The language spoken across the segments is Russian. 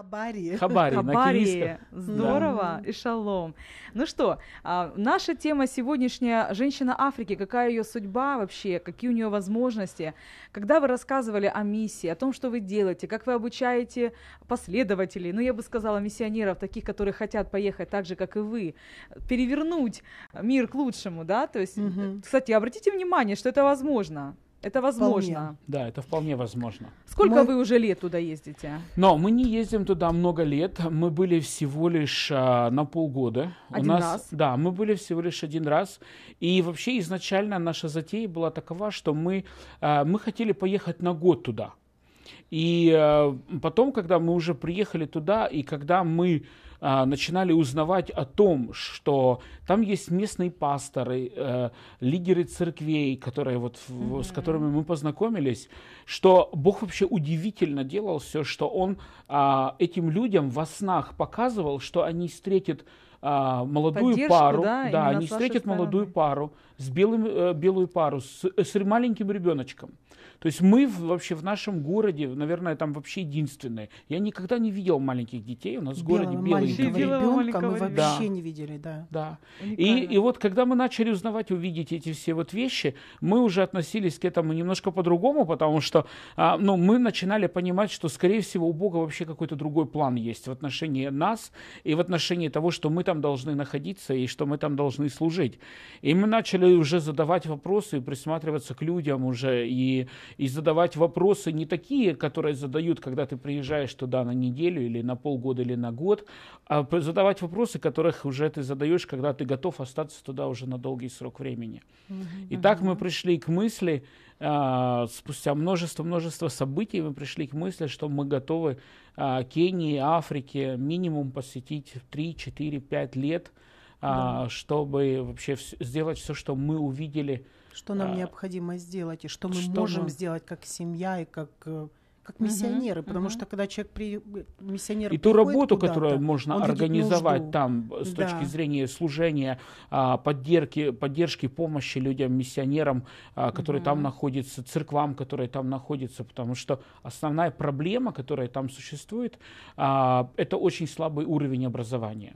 Хабари. Хабари, Хабари. На Здорово, да. и шалом. Ну что, а, наша тема сегодняшняя «Женщина Африки». Какая ее судьба вообще, какие у нее возможности? Когда вы рассказывали о миссии, о том, что вы делаете, как вы обучаете последователей, ну я бы сказала миссионеров, таких, которые хотят поехать так же, как и вы, перевернуть мир к лучшему, да? То есть, угу. кстати, обратите внимание, что это возможно. Это возможно. Вполне. Да, это вполне возможно. Сколько мы... вы уже лет туда ездите? Но мы не ездим туда много лет. Мы были всего лишь а, на полгода. Один У нас, раз? Да, мы были всего лишь один раз. И вообще изначально наша затея была такова, что мы, а, мы хотели поехать на год туда. И а, потом, когда мы уже приехали туда, и когда мы а, начинали узнавать о том, что там есть местные пасторы, э, лидеры церквей, которые вот, mm-hmm. с которыми мы познакомились, что Бог вообще удивительно делал все, что Он э, этим людям во снах показывал, что они встретят а, молодую пару, да, да они встретят молодую пару, с белым, э, белую пару, с, с маленьким ребеночком. То есть мы вообще в нашем городе, наверное, там вообще единственные. Я никогда не видел маленьких детей у нас в городе белого, белые дети. ребенка мы вообще да. не видели, да. Да. И, и вот когда мы начали узнавать, увидеть эти все вот вещи, мы уже относились к этому немножко по-другому, потому что а, ну, мы начинали понимать, что, скорее всего, у Бога вообще какой-то другой план есть в отношении нас и в отношении того, что мы там должны находиться и что мы там должны служить. И мы начали и уже задавать вопросы, и присматриваться к людям уже, и, и задавать вопросы не такие, которые задают, когда ты приезжаешь туда на неделю или на полгода или на год, а задавать вопросы, которых уже ты задаешь, когда ты готов остаться туда уже на долгий срок времени. И так мы пришли к мысли, а, спустя множество-множество событий, мы пришли к мысли, что мы готовы а, Кении, Африке минимум посетить 3-4-5 лет – да. А, чтобы вообще сделать все, что мы увидели. Что нам а, необходимо сделать и что мы что можем мы... сделать как семья и как э, как миссионеры, угу, потому угу. что когда человек при миссионер и ту работу, которую можно организовать там э, с да. точки зрения служения, а, поддержки, поддержки, помощи людям, миссионерам, а, которые угу. там находятся, церквам, которые там находятся, потому что основная проблема, которая там существует, это очень слабый уровень образования.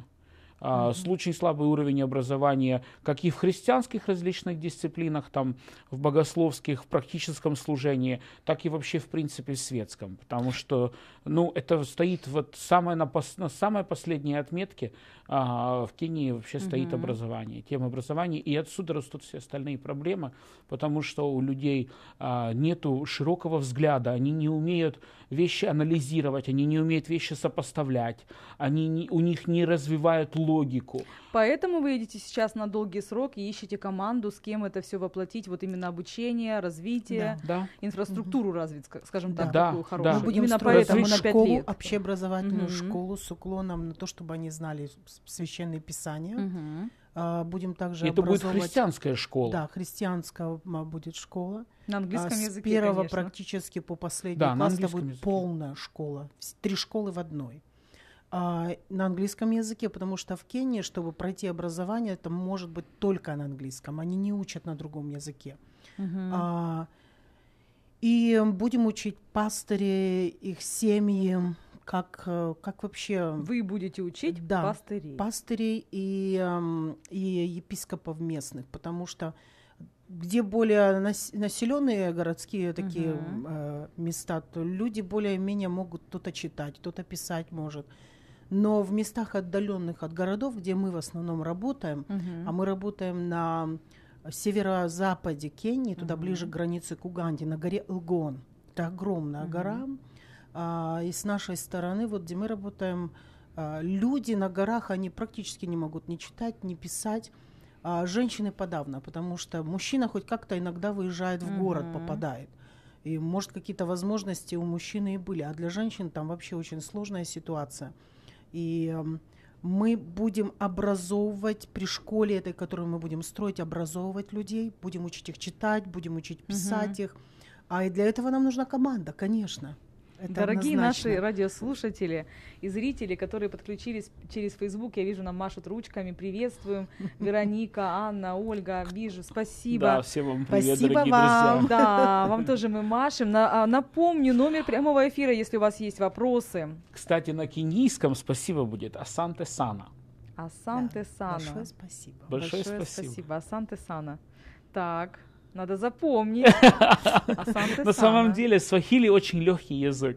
А, с очень слабый уровень образования, как и в христианских различных дисциплинах, там, в богословских, в практическом служении, так и вообще, в принципе, в светском. Потому что, ну, это стоит вот самое на, пос, на самой последней отметке а, в Кении вообще угу. стоит образование, тема образования, и отсюда растут все остальные проблемы, потому что у людей а, нету широкого взгляда, они не умеют вещи анализировать, они не умеют вещи сопоставлять, они не, у них не развивают логику. Поэтому вы едете сейчас на долгий срок и ищете команду, с кем это все воплотить, вот именно обучение, развитие, да, инфраструктуру угу. развить, скажем так, да, такую да, хорошую. Да. Мы будем именно поэтому на 5 школу, лет. общеобразовательную угу. школу с уклоном на то, чтобы они знали священные писания. Угу а, будем также Это будет христианская школа. Да, христианская а, будет школа. На английском а, языке, С первого конечно. практически по последний да, класс это будет языке. полная школа. Три школы в одной. А, на английском языке, потому что в Кении, чтобы пройти образование, это может быть только на английском. Они не учат на другом языке. Угу. А, и будем учить пастыри, их семьи, как, э, как вообще... Вы будете учить да, пастырей. пастырей и, эм, и епископов местных, потому что где более населенные городские такие Uh-huh. э, места, то люди более-менее могут кто-то читать, кто-то писать может. Но в местах отдаленных от городов, где мы в основном работаем, Uh-huh. а мы работаем на северо-западе Кении, туда Uh-huh. ближе к границе к Уганде, на горе Лгон. Это огромная угу. гора, а, и с нашей стороны, вот где мы работаем, а, люди на горах, они практически не могут ни читать, ни писать. А, женщины подавно, потому что мужчина хоть как-то иногда выезжает в город, попадает. И, может, какие-то возможности у мужчины и были. А для женщин там вообще очень сложная ситуация. И мы будем образовывать при школе этой, которую мы будем строить, образовывать людей, будем учить их читать, будем учить писать угу. их. А и для этого нам нужна команда, конечно. Это Дорогие однозначно. наши радиослушатели и зрители, которые подключились через Facebook, я вижу, нам машут ручками, приветствуем. Вероника, Анна, Ольга, вижу, спасибо. Да, всем вам привет, спасибо дорогие вам. друзья. Да, вам тоже мы машем. На, а, напомню номер прямого эфира, если у вас есть вопросы. Кстати, на кенийском спасибо будет Асанте Сана. Асанте Сана. Большое спасибо. Большое, Большое спасибо. спасибо. Асанте Сана. Так. Надо запомнить. А На самом деле, свахили очень легкий язык.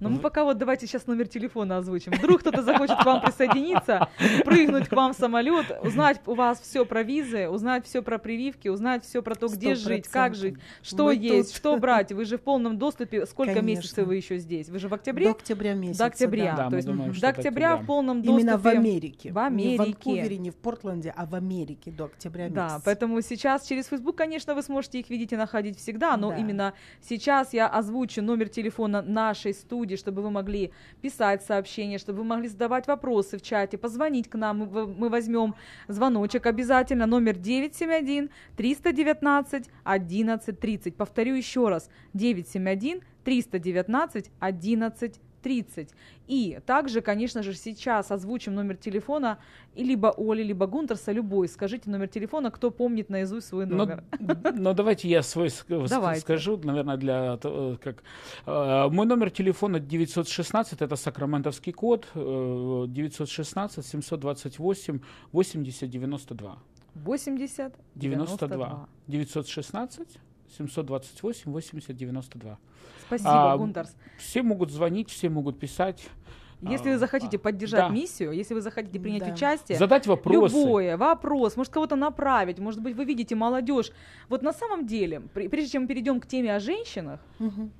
Но ну, мы пока вот давайте сейчас номер телефона озвучим. Вдруг кто-то захочет к вам присоединиться, прыгнуть к вам в самолет, узнать у вас все про визы, узнать все про прививки, узнать все про то, где 100%. жить, как жить, что вы есть, тут. что брать. Вы же в полном доступе. Сколько Конечно. месяцев вы еще здесь? Вы же в октябре? До октября месяца. До октября. Да. Да, то есть думаем, до октября. в полном доступе. Именно в Америке. В Америке. Не в Ванкувере, не в Портленде, а в Америке до октября месяца. Да, поэтому сейчас через Facebook, конечно, вы сможете их видеть и находить всегда, но да. именно сейчас я озвучу номер телефона нашей студии студии, чтобы вы могли писать сообщения, чтобы вы могли задавать вопросы в чате, позвонить к нам, мы, возьмем звоночек обязательно, номер 971-319-1130. Повторю еще раз, 971 319 11 30. И также, конечно же, сейчас озвучим номер телефона либо Оли, либо Гунтерса, любой. Скажите номер телефона, кто помнит наизусть свой ну, номер. Но, ну, но давайте я свой давайте. скажу, наверное, для... Э, как, э, мой номер телефона 916, это сакраментовский код, 916-728-8092. 80 92. 92. 916 728 80 92. Спасибо, а, Гундарс. Все могут звонить, все могут писать. Если вы а, захотите поддержать да. миссию, если вы захотите принять да. участие, задать вопросы. Любое, вопрос, может кого-то направить, может быть вы видите молодежь. Вот на самом деле, прежде чем мы перейдем к теме о женщинах, угу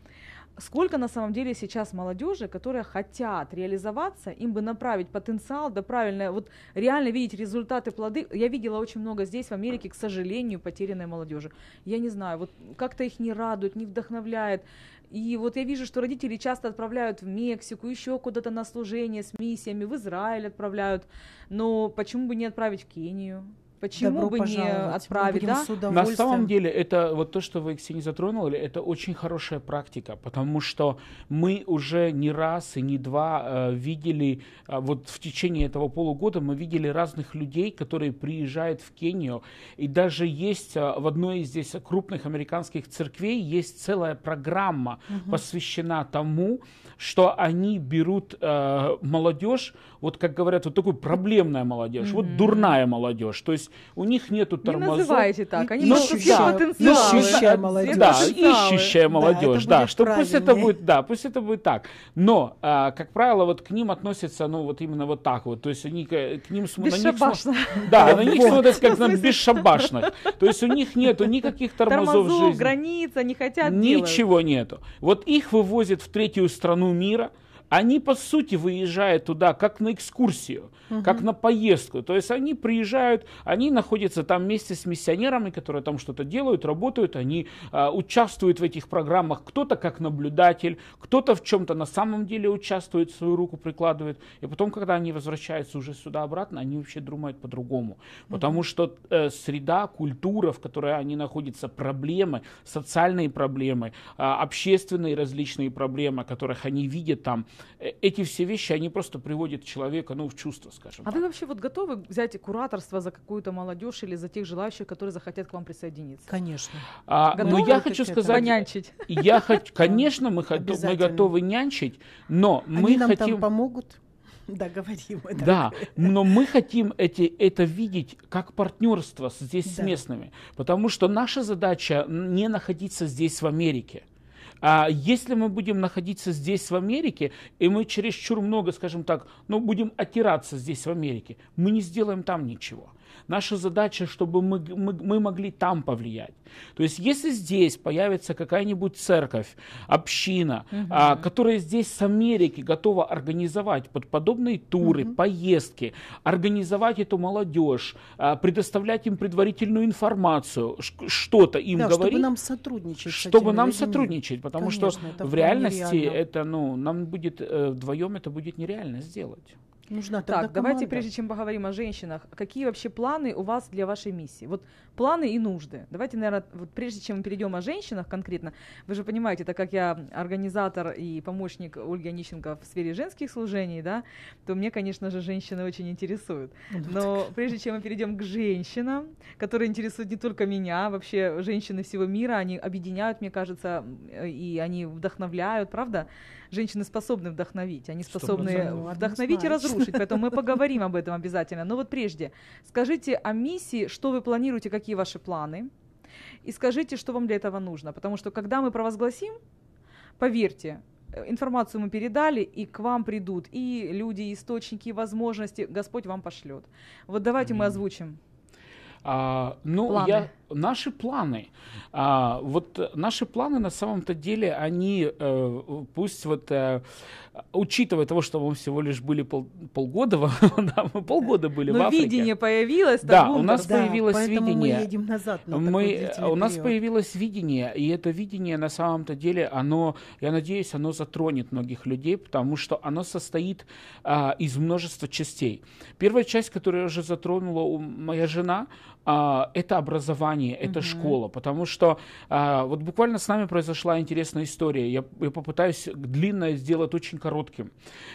сколько на самом деле сейчас молодежи, которые хотят реализоваться, им бы направить потенциал, да правильно, вот реально видеть результаты, плоды. Я видела очень много здесь, в Америке, к сожалению, потерянной молодежи. Я не знаю, вот как-то их не радует, не вдохновляет. И вот я вижу, что родители часто отправляют в Мексику, еще куда-то на служение с миссиями, в Израиль отправляют. Но почему бы не отправить в Кению? Почему Добро бы не отправить, да? На самом деле, это вот то, что вы, Ксения, затронули, это очень хорошая практика, потому что мы уже не раз и не два э, видели, э, вот в течение этого полугода мы видели разных людей, которые приезжают в Кению, и даже есть э, в одной из здесь крупных американских церквей есть целая программа, угу. посвящена тому, что они берут э, молодежь, вот как говорят, вот такую проблемная молодежь, mm-hmm. вот дурная молодежь. То есть у них нету тормозов. Не называйте так, они ну, ищущая, да, Ищущая молодежь. Да, ищущая молодежь, да, да что пусть это будет, да, пусть это будет так. Но, э, как правило, вот к ним относятся, ну, вот именно вот так вот. То есть они к ним... смотрят, да, на них смотрят как на бесшабашных. То есть у них нету никаких тормозов, тормозов жизни. границ, они хотят Ничего нету. Вот их вывозят в третью страну não они по сути выезжают туда как на экскурсию, угу. как на поездку. То есть они приезжают, они находятся там вместе с миссионерами, которые там что-то делают, работают, они а, участвуют в этих программах. Кто-то как наблюдатель, кто-то в чем-то на самом деле участвует, свою руку прикладывает. И потом, когда они возвращаются уже сюда обратно, они вообще думают по-другому. Потому что э, среда, культура, в которой они находятся, проблемы, социальные проблемы, э, общественные различные проблемы, которых они видят там, Э, эти все вещи, они просто приводят человека, ну, в чувство, скажем А так. вы вообще вот готовы взять кураторство за какую-то молодежь или за тех желающих, которые захотят к вам присоединиться? Конечно. А, но я хочу сказать... Нянчить. Я хочу, конечно, мы, мы готовы нянчить, но они мы нам хотим... Там помогут? Да, говорим. Это. Да, но мы хотим эти, это видеть как партнерство здесь да. с местными, потому что наша задача не находиться здесь в Америке. А если мы будем находиться здесь, в Америке, и мы чересчур много, скажем так, ну, будем отираться здесь, в Америке, мы не сделаем там ничего. Наша задача, чтобы мы, мы, мы могли там повлиять. То есть если здесь появится какая-нибудь церковь, община, угу. а, которая здесь с Америки готова организовать под подобные туры, угу. поездки, организовать эту молодежь, а, предоставлять им предварительную информацию, что-то им да, говорить. Чтобы нам сотрудничать. Чтобы нам людьми. сотрудничать, потому Конечно, что в реальности нереально. это, ну, нам будет э, вдвоем это будет нереально сделать. Нужна так, команда. давайте прежде чем поговорим о женщинах, какие вообще планы у вас для вашей миссии? Вот планы и нужды. Давайте, наверное, вот прежде чем мы перейдем о женщинах конкретно, вы же понимаете, так как я организатор и помощник Ольги Онищенко в сфере женских служений, да, то мне, конечно же, женщины очень интересуют. Ну, Но прежде чем мы перейдем к женщинам, которые интересуют не только меня, а вообще женщины всего мира, они объединяют, мне кажется, и они вдохновляют, правда? женщины способны вдохновить. Они способны вдохновить и разрушить. Поэтому мы поговорим об этом обязательно. Но вот прежде, скажите о миссии, что вы планируете, какие ваши планы. И скажите, что вам для этого нужно. Потому что когда мы провозгласим, поверьте, э, информацию мы передали, и к вам придут и люди, и источники, и возможности. Господь вам пошлет. Вот давайте mm-hmm. мы озвучим. А, ну, Планы. я наши планы. А, вот наши планы на самом-то деле, они, э, пусть вот, э, учитывая того, что мы всего лишь были пол, полгода, да, мы полгода были Но в Африке. видение появилось. Да, у нас да, появилось видение. мы едем назад на мы, У нас период. появилось видение, и это видение на самом-то деле, оно, я надеюсь, оно затронет многих людей, потому что оно состоит а, из множества частей. Первая часть, которую уже затронула, моя жена, а, это образование образование, это угу. школа, потому что а, вот буквально с нами произошла интересная история. Я, я попытаюсь длинное сделать очень коротким.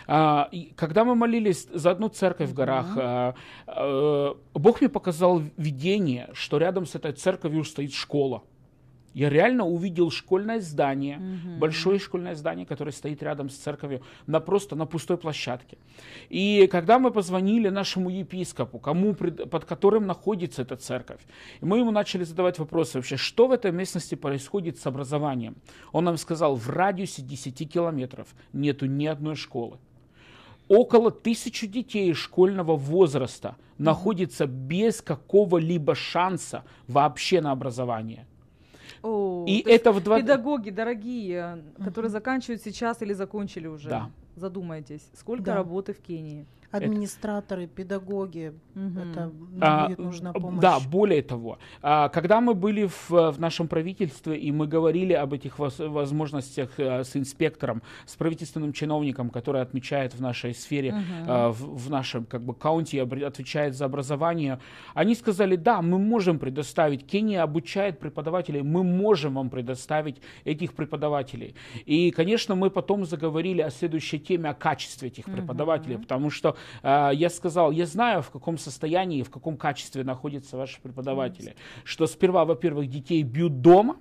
А, и, когда мы молились за одну церковь угу. в горах, а, а, Бог мне показал видение, что рядом с этой церковью стоит школа. Я реально увидел школьное здание, угу. большое школьное здание, которое стоит рядом с церковью, на просто на пустой площадке. И когда мы позвонили нашему епископу, кому, под которым находится эта церковь, мы ему начали задавать вопросы вообще, что в этой местности происходит с образованием. Он нам сказал, в радиусе 10 километров нету ни одной школы. Около тысячи детей школьного возраста находится без какого-либо шанса вообще на образование. О, и это в 20... Педагоги дорогие, э, которые заканчивают сейчас или закончили уже. Да. Задумайтесь, сколько да. работы в Кении. Администраторы, это... педагоги, угу. это а, будет нужна помощь. Да, более того, а, когда мы были в, в нашем правительстве и мы говорили об этих возможностях э, с инспектором, с правительственным чиновником, который отмечает в нашей сфере, угу. в, в нашем как бы каунте отвечает за образование, они сказали, да, мы можем предоставить, Кения обучает преподавателей, мы можем вам предоставить этих преподавателей. И, конечно, мы потом заговорили о следующей теме, о качестве этих преподавателей, угу. потому что а, я сказал, я знаю, в каком состоянии, в каком качестве находятся ваши преподаватели, что сперва, во-первых, детей бьют дома,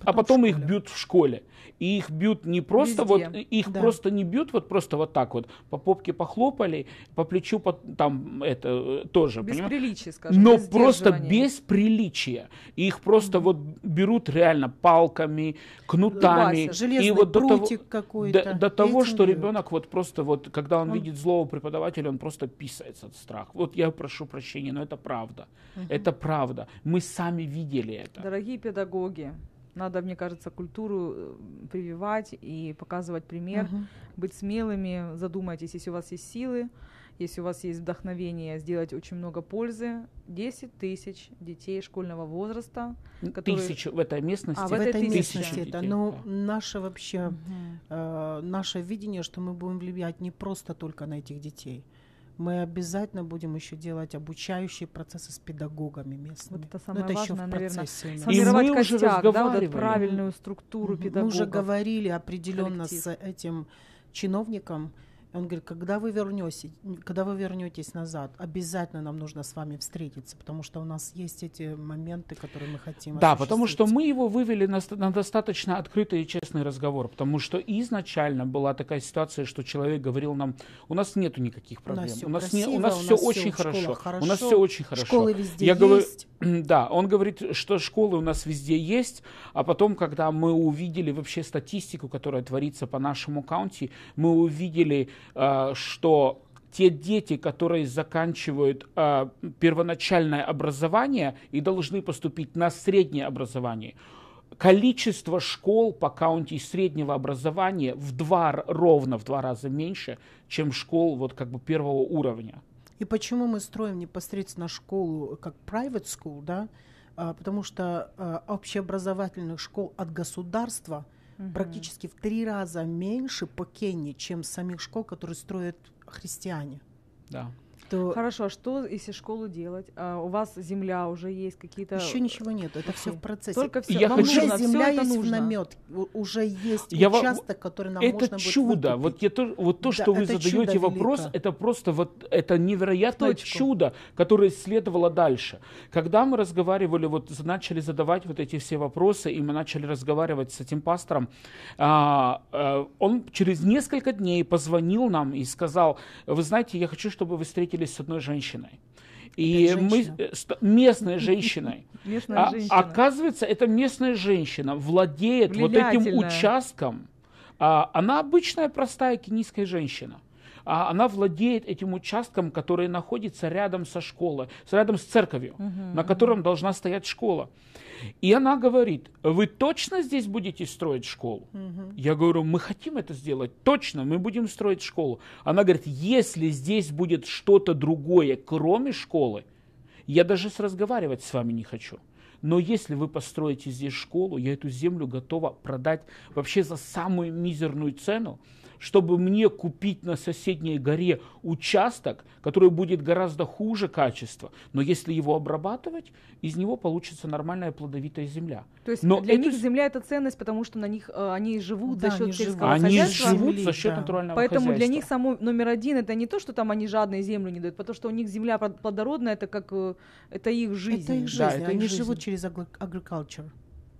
Потом а потом их бьют в школе. И их бьют не просто Везде. вот, их да. просто не бьют вот просто вот так вот. По попке похлопали, по плечу по, там это тоже. Без понимаешь? приличия, скажем. Но без просто без приличия. И их просто mm-hmm. вот берут реально палками, кнутами. Вася, железный и вот до того, какой-то. До, до того, что бьют. ребенок вот просто вот, когда он, он видит злого преподавателя, он просто писается от страха. Вот я прошу прощения, но это правда. Mm-hmm. Это правда. Мы сами видели это. Дорогие педагоги, надо, мне кажется, культуру э, прививать и показывать пример, uh быть смелыми, задумайтесь, если у вас есть силы, если у вас есть вдохновение сделать очень много пользы, 10 тысяч детей школьного возраста. Которые... Тысяч в этой местности? А, в, в этой, этой местности. местности это, но наше вообще, mm э, наше видение, что мы будем влиять не просто только на этих детей, мы обязательно будем еще делать обучающие процессы с педагогами местными. Вот это ну, самое Но это важное, еще в процессе. Наверное. и мы костяк, уже разговаривали. да, правильную структуру педагогов. Мы уже говорили определенно коллектив. с этим чиновником, он говорит, когда вы вернетесь, когда вы вернетесь назад, обязательно нам нужно с вами встретиться, потому что у нас есть эти моменты, которые мы хотим. Да, потому что мы его вывели на, на достаточно открытый и честный разговор, потому что изначально была такая ситуация, что человек говорил нам, у нас нету никаких проблем, у нас, красиво, не, у нас, у нас все, все очень хорошо, хорошо, у нас все очень хорошо. Школы везде Я есть. Говорю, да, он говорит, что школы у нас везде есть, а потом, когда мы увидели вообще статистику, которая творится по нашему каунти, мы увидели Э, что те дети, которые заканчивают э, первоначальное образование и должны поступить на среднее образование, количество школ по каунти среднего образования в два, ровно в два раза меньше, чем школ вот как бы первого уровня. И почему мы строим непосредственно школу как private school, да? А, потому что а, общеобразовательных школ от государства – угу. практически в три раза меньше по Кении, чем самих школ, которые строят христиане. Да что... Хорошо, а что, если школу делать? А у вас земля уже есть, какие-то... Еще ничего нет, это все в процессе. Только все. Я Вам хочу... Уже земля все есть нужно. в намет, уже есть я участок, во... который нам это можно чудо. будет вот, я то, вот то, да, что вы задаете вопрос, велико. это просто вот, это невероятное Точку. чудо, которое следовало дальше. Когда мы разговаривали, вот начали задавать вот эти все вопросы, и мы начали разговаривать с этим пастором, а, а, он через несколько дней позвонил нам и сказал, вы знаете, я хочу, чтобы вы встретили встретились с одной женщиной. И мы э, местной женщиной. местная а, женщина. Оказывается, эта местная женщина владеет вот этим участком. А, она обычная простая кенийская женщина. А она владеет этим участком, который находится рядом со школой, рядом с церковью, угу, на котором угу. должна стоять школа. И она говорит, вы точно здесь будете строить школу? Угу. Я говорю, мы хотим это сделать, точно, мы будем строить школу. Она говорит, если здесь будет что-то другое, кроме школы, я даже разговаривать с вами не хочу. Но если вы построите здесь школу, я эту землю готова продать вообще за самую мизерную цену чтобы мне купить на соседней горе участок, который будет гораздо хуже качества, но если его обрабатывать, из него получится нормальная плодовитая земля. То есть но для это... них земля это ценность, потому что на них э, они живут да, за счет сельского они хозяйства. Они живут за счет да. натурального Поэтому хозяйства. для них само номер один это не то, что там они жадные землю не дают, потому что у них земля плодородная, это как э, это их жизнь. Это их жизнь, да, это они их жизнь. живут через агрикультуру.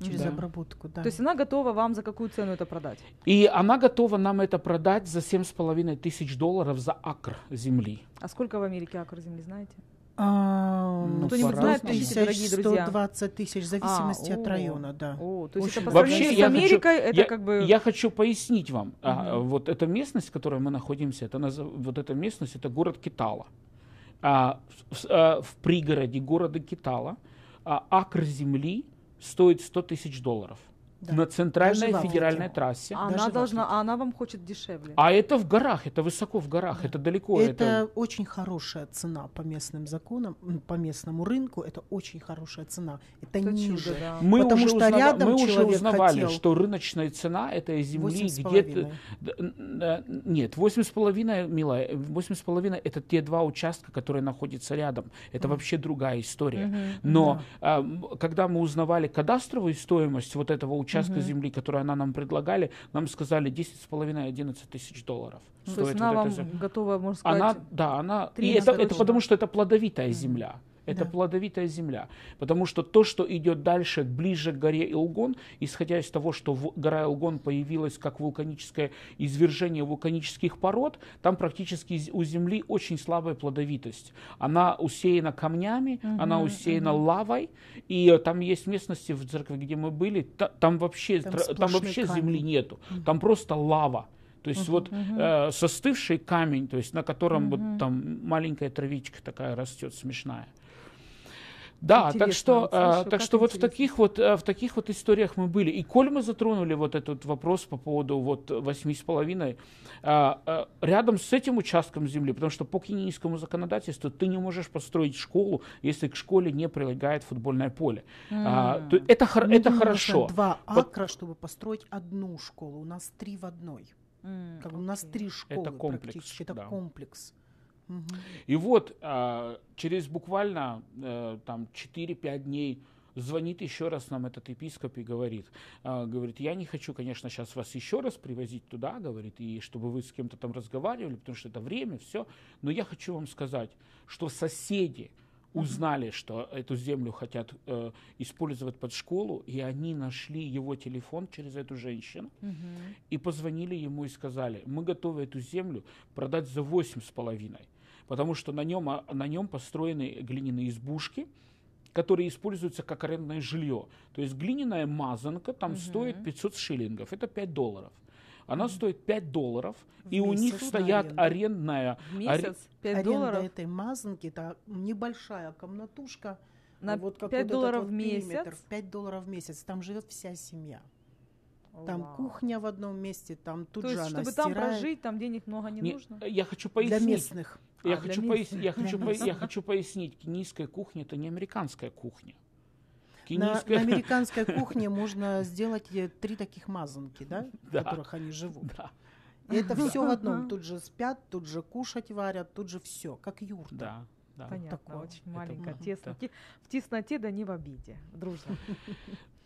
Через да. обработку, да. То есть она готова вам за какую цену это продать? И она готова нам это продать за 7,5 тысяч долларов за акр земли. А сколько в Америке акр земли, знаете? А, ну, ну кто-нибудь знает, тысяч, дорогие друзья? 120 тысяч, в зависимости а, от о, района, да. О, то есть это Вообще, с Америкой, хочу, это я, как бы... Я хочу пояснить вам. Угу. А, вот эта местность, в которой мы находимся, это, вот эта местность, это город Китала. А, в, а, в пригороде города Китала а, акр земли стоит 100 тысяч долларов – да. на центральной Даже федеральной трассе. Она Даже должна, а она вам хочет дешевле. А это в горах, это высоко в горах, да. это далеко. Это, это очень хорошая цена по местным законам, по местному рынку. Это очень хорошая цена. Это, это ниже, чудо, да. мы потому что узнава... рядом мы уже узнавали, хотел... что рыночная цена этой земли где-то нет, восемь с половиной, милая, восемь с половиной это те два участка, которые находятся рядом. Это mm. вообще другая история. Mm-hmm. Но Yeah. а, когда мы узнавали кадастровую стоимость вот этого участка участка угу. земли, которую она нам предлагали, нам сказали 10,5-11 тысяч долларов. Ну, то стоит есть она вот вам готова, можно сказать, Она, да, она... И это, это потому, что это плодовитая угу. земля. Это да. плодовитая земля. Потому что то, что идет дальше, ближе к горе Илгон, исходя из того, что в, гора Илгон появилась как вулканическое извержение вулканических пород, там практически у земли очень слабая плодовитость. Она усеяна камнями, угу, она усеяна угу. лавой, и там есть местности в церкви, где мы были, та, там вообще, там тр, там вообще земли нету, угу. там просто лава. То есть uh-huh, вот uh-huh. Э, состывший камень, то есть на котором uh-huh. вот там маленькая травичка такая растет смешная. Да, Интересно, э, так что, а, так что вот в таких вот, э, в таких вот историях мы были. И коль мы затронули вот этот вопрос по поводу вот 8,5, а, а, рядом с этим участком земли, потому что по кенийскому законодательству ты не можешь построить школу, если к школе не прилегает футбольное поле. Mm. А, то это, хор, это хорошо. Два акра, вот. чтобы построить одну школу. У нас три в одной. Mm, как okay. У нас три школы это комплекс, практически. Это да. комплекс. И вот а, через буквально э, там 4-5 дней звонит еще раз нам этот епископ и говорит, а, говорит, я не хочу, конечно, сейчас вас еще раз привозить туда, говорит, и чтобы вы с кем-то там разговаривали, потому что это время, все, но я хочу вам сказать, что соседи узнали, что эту землю хотят э, использовать под школу, и они нашли его телефон через эту женщину угу. и позвонили ему и сказали, мы готовы эту землю продать за восемь с половиной потому что на нем, а, на нем построены глиняные избушки, которые используются как арендное жилье. То есть глиняная мазанка там угу. стоит 500 шиллингов, это 5 долларов. Она стоит 5 долларов, в и у них стоят аренда. арендная... В месяц 5 аренда долларов? этой мазанки, это небольшая комнатушка. На вот 5 долларов вот в месяц? 5 долларов в месяц, там живет вся семья. Там Вау. кухня в одном месте, там тут То же есть, она чтобы стирает. там прожить, там денег много не, не нужно? Я хочу пояснить. Для местных. Я, а, хочу, пояс... я, хочу, по... я хочу пояснить, кенийская кухня – это не американская кухня. Кенийская... На, на американской кухне можно сделать э, три таких мазанки, да, Да. в которых они живут. Да. И это все в одном. Тут же спят, тут же кушать варят, тут же все, как юрта. Да, да. Понятно, Такое. очень маленько, тесно, да. в тесноте, да не в обиде, дружно.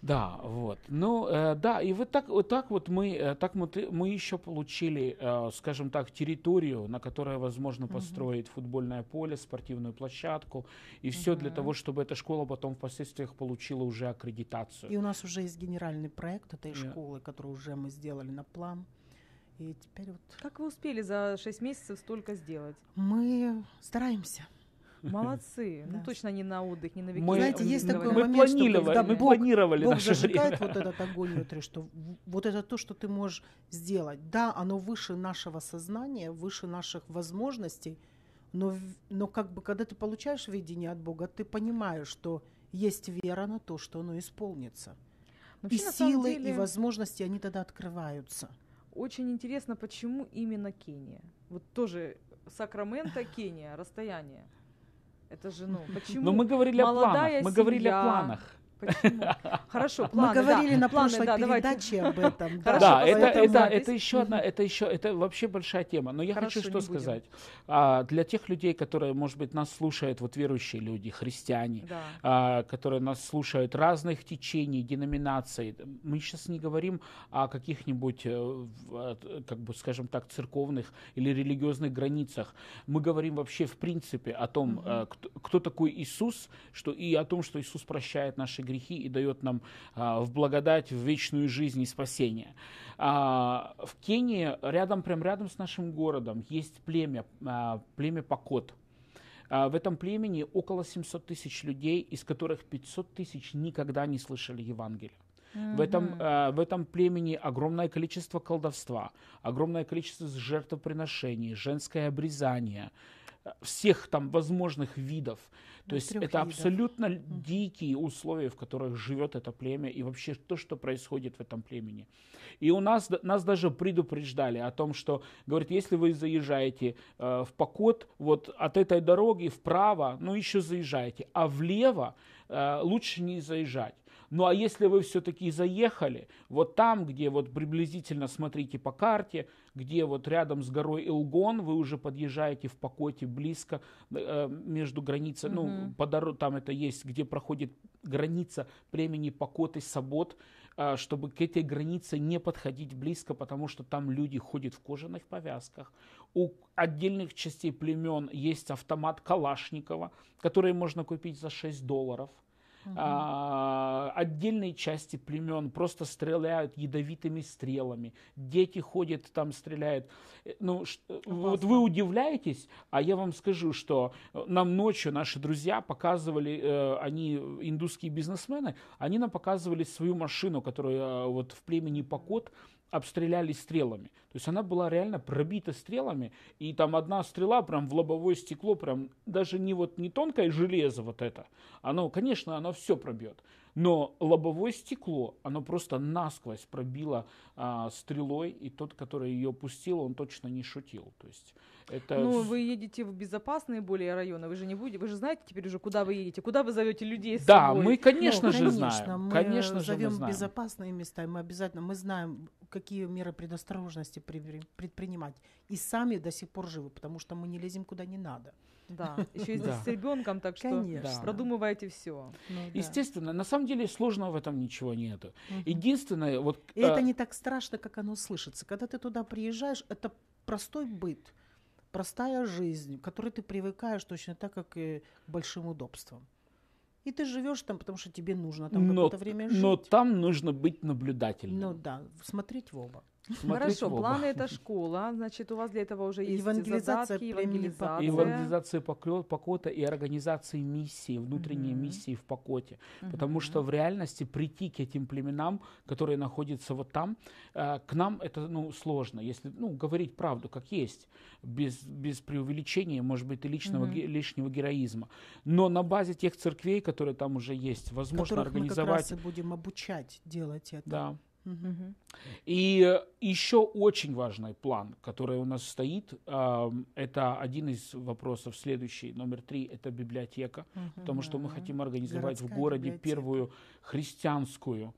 Да, вот. Ну, э, да, и вот так вот, так вот мы, э, так мы, мы еще получили, э, скажем так, территорию, на которой возможно угу. построить футбольное поле, спортивную площадку, и угу. все для того, чтобы эта школа потом впоследствии получила уже аккредитацию. И у нас уже есть генеральный проект этой yeah. школы, который уже мы сделали на план. И теперь вот... Как вы успели за 6 месяцев столько сделать? Мы стараемся. Молодцы. Ну точно не на отдых, не на викинг. Знаете, есть такой момент, что мы планировали Бог зажигает вот этот огонь внутри, что вот это то, что ты можешь сделать. Да, оно выше нашего сознания, выше наших возможностей, но, но как бы когда ты получаешь видение от Бога, ты понимаешь, что есть вера на то, что оно исполнится. Ну, вообще, и силы, деле, и возможности, они тогда открываются. Очень интересно, почему именно Кения? Вот тоже Сакраменто, Кения, расстояние. Это же, ну, почему? Но мы говорили Молодая о планах. Мы семья. говорили о планах. Почему? Хорошо, планы. Мы говорили да, на прошлой планы, передаче давайте об этом. Хорошо, да, это, это, это еще одна, это еще, это вообще большая тема. Но я Хорошо, хочу что сказать. А, для тех людей, которые, может быть, нас слушают, вот верующие люди, христиане, да. а, которые нас слушают разных течений, деноминаций, мы сейчас не говорим о каких-нибудь, э, как бы, скажем так, церковных или религиозных границах. Мы говорим вообще в принципе о том, угу. кто, кто такой Иисус, что и о том, что Иисус прощает наши грехи грехи и дает нам а, в благодать, в вечную жизнь и спасение. А, в Кении, рядом, прям рядом с нашим городом, есть племя, а, племя покот. В этом племени около 700 тысяч людей, из которых 500 тысяч никогда не слышали Евангелие. Mm-hmm. В, этом, э, в этом племени огромное количество колдовства, огромное количество жертвоприношений, женское обрезание, всех там возможных видов. То есть это видов. абсолютно дикие условия, в которых живет это племя и вообще то, что происходит в этом племени. И у нас нас даже предупреждали о том, что говорит, если вы заезжаете э, в Покот, вот от этой дороги вправо, ну еще заезжайте, а влево э, лучше не заезжать. Ну а если вы все-таки заехали, вот там, где вот приблизительно смотрите по карте, где вот рядом с горой Илгон вы уже подъезжаете в Покоте близко э, между границей, угу. ну по дороге там это есть, где проходит граница племени Покоты Сабот, э, чтобы к этой границе не подходить близко, потому что там люди ходят в кожаных повязках. У отдельных частей племен есть автомат Калашникова, который можно купить за 6 долларов – а, отдельные части племен просто стреляют ядовитыми стрелами, дети ходят там, стреляют. Э, ну, Опасно. Э, вот вы удивляетесь, а я вам скажу, что э, нам ночью наши друзья показывали, э, они индусские бизнесмены, они нам показывали свою машину, которая вот в племени Покот обстреляли стрелами. То есть она была реально пробита стрелами, и там одна стрела прям в лобовое стекло, прям даже не вот не тонкое железо вот это, оно, конечно, оно все пробьет. Но лобовое стекло, оно просто насквозь пробило а, стрелой, и тот, который ее пустил, он точно не шутил. То есть это... Ну, вы едете в безопасные более районы, вы же не будете, вы же знаете теперь уже, куда вы едете, куда вы зовете людей с Да, собой. мы, конечно ну, же, конечно, знаем. Мы конечно же, мы зовем безопасные места, мы обязательно, мы знаем, какие меры предосторожности предпринимать. И сами до сих пор живы, потому что мы не лезем куда не надо. Да, еще и с ребенком, так что Конечно. продумывайте все. Ну Естественно, на самом деле сложного в этом ничего нету. Единственное, вот... И это а, не так страшно, как оно слышится. Когда ты туда приезжаешь, это простой быт, простая жизнь, к которой ты привыкаешь точно так, как и к большим удобствам. И ты живешь там, потому что тебе нужно там какое-то время жить. Но там нужно быть наблюдательным. Ну да, смотреть в оба. Хорошо, планы это школа, значит, у вас для этого уже есть евангелизация, задатки, евангелизация. Евангелизация Покота и организация миссии, внутренней угу. миссии в Покоте. Угу. Потому что в реальности прийти к этим племенам, которые находятся вот там, э, к нам это ну, сложно, если ну, говорить правду как есть, без, без преувеличения, может быть, и личного, угу. лишнего героизма. Но на базе тех церквей, которые там уже есть, возможно, Которых организовать... мы как раз и будем обучать делать это. Да. И э, еще очень важный план, который у нас стоит, это один из вопросов следующий, номер три, это библиотека, потому что мы хотим организовать Городская в городе библиотека. первую христианскую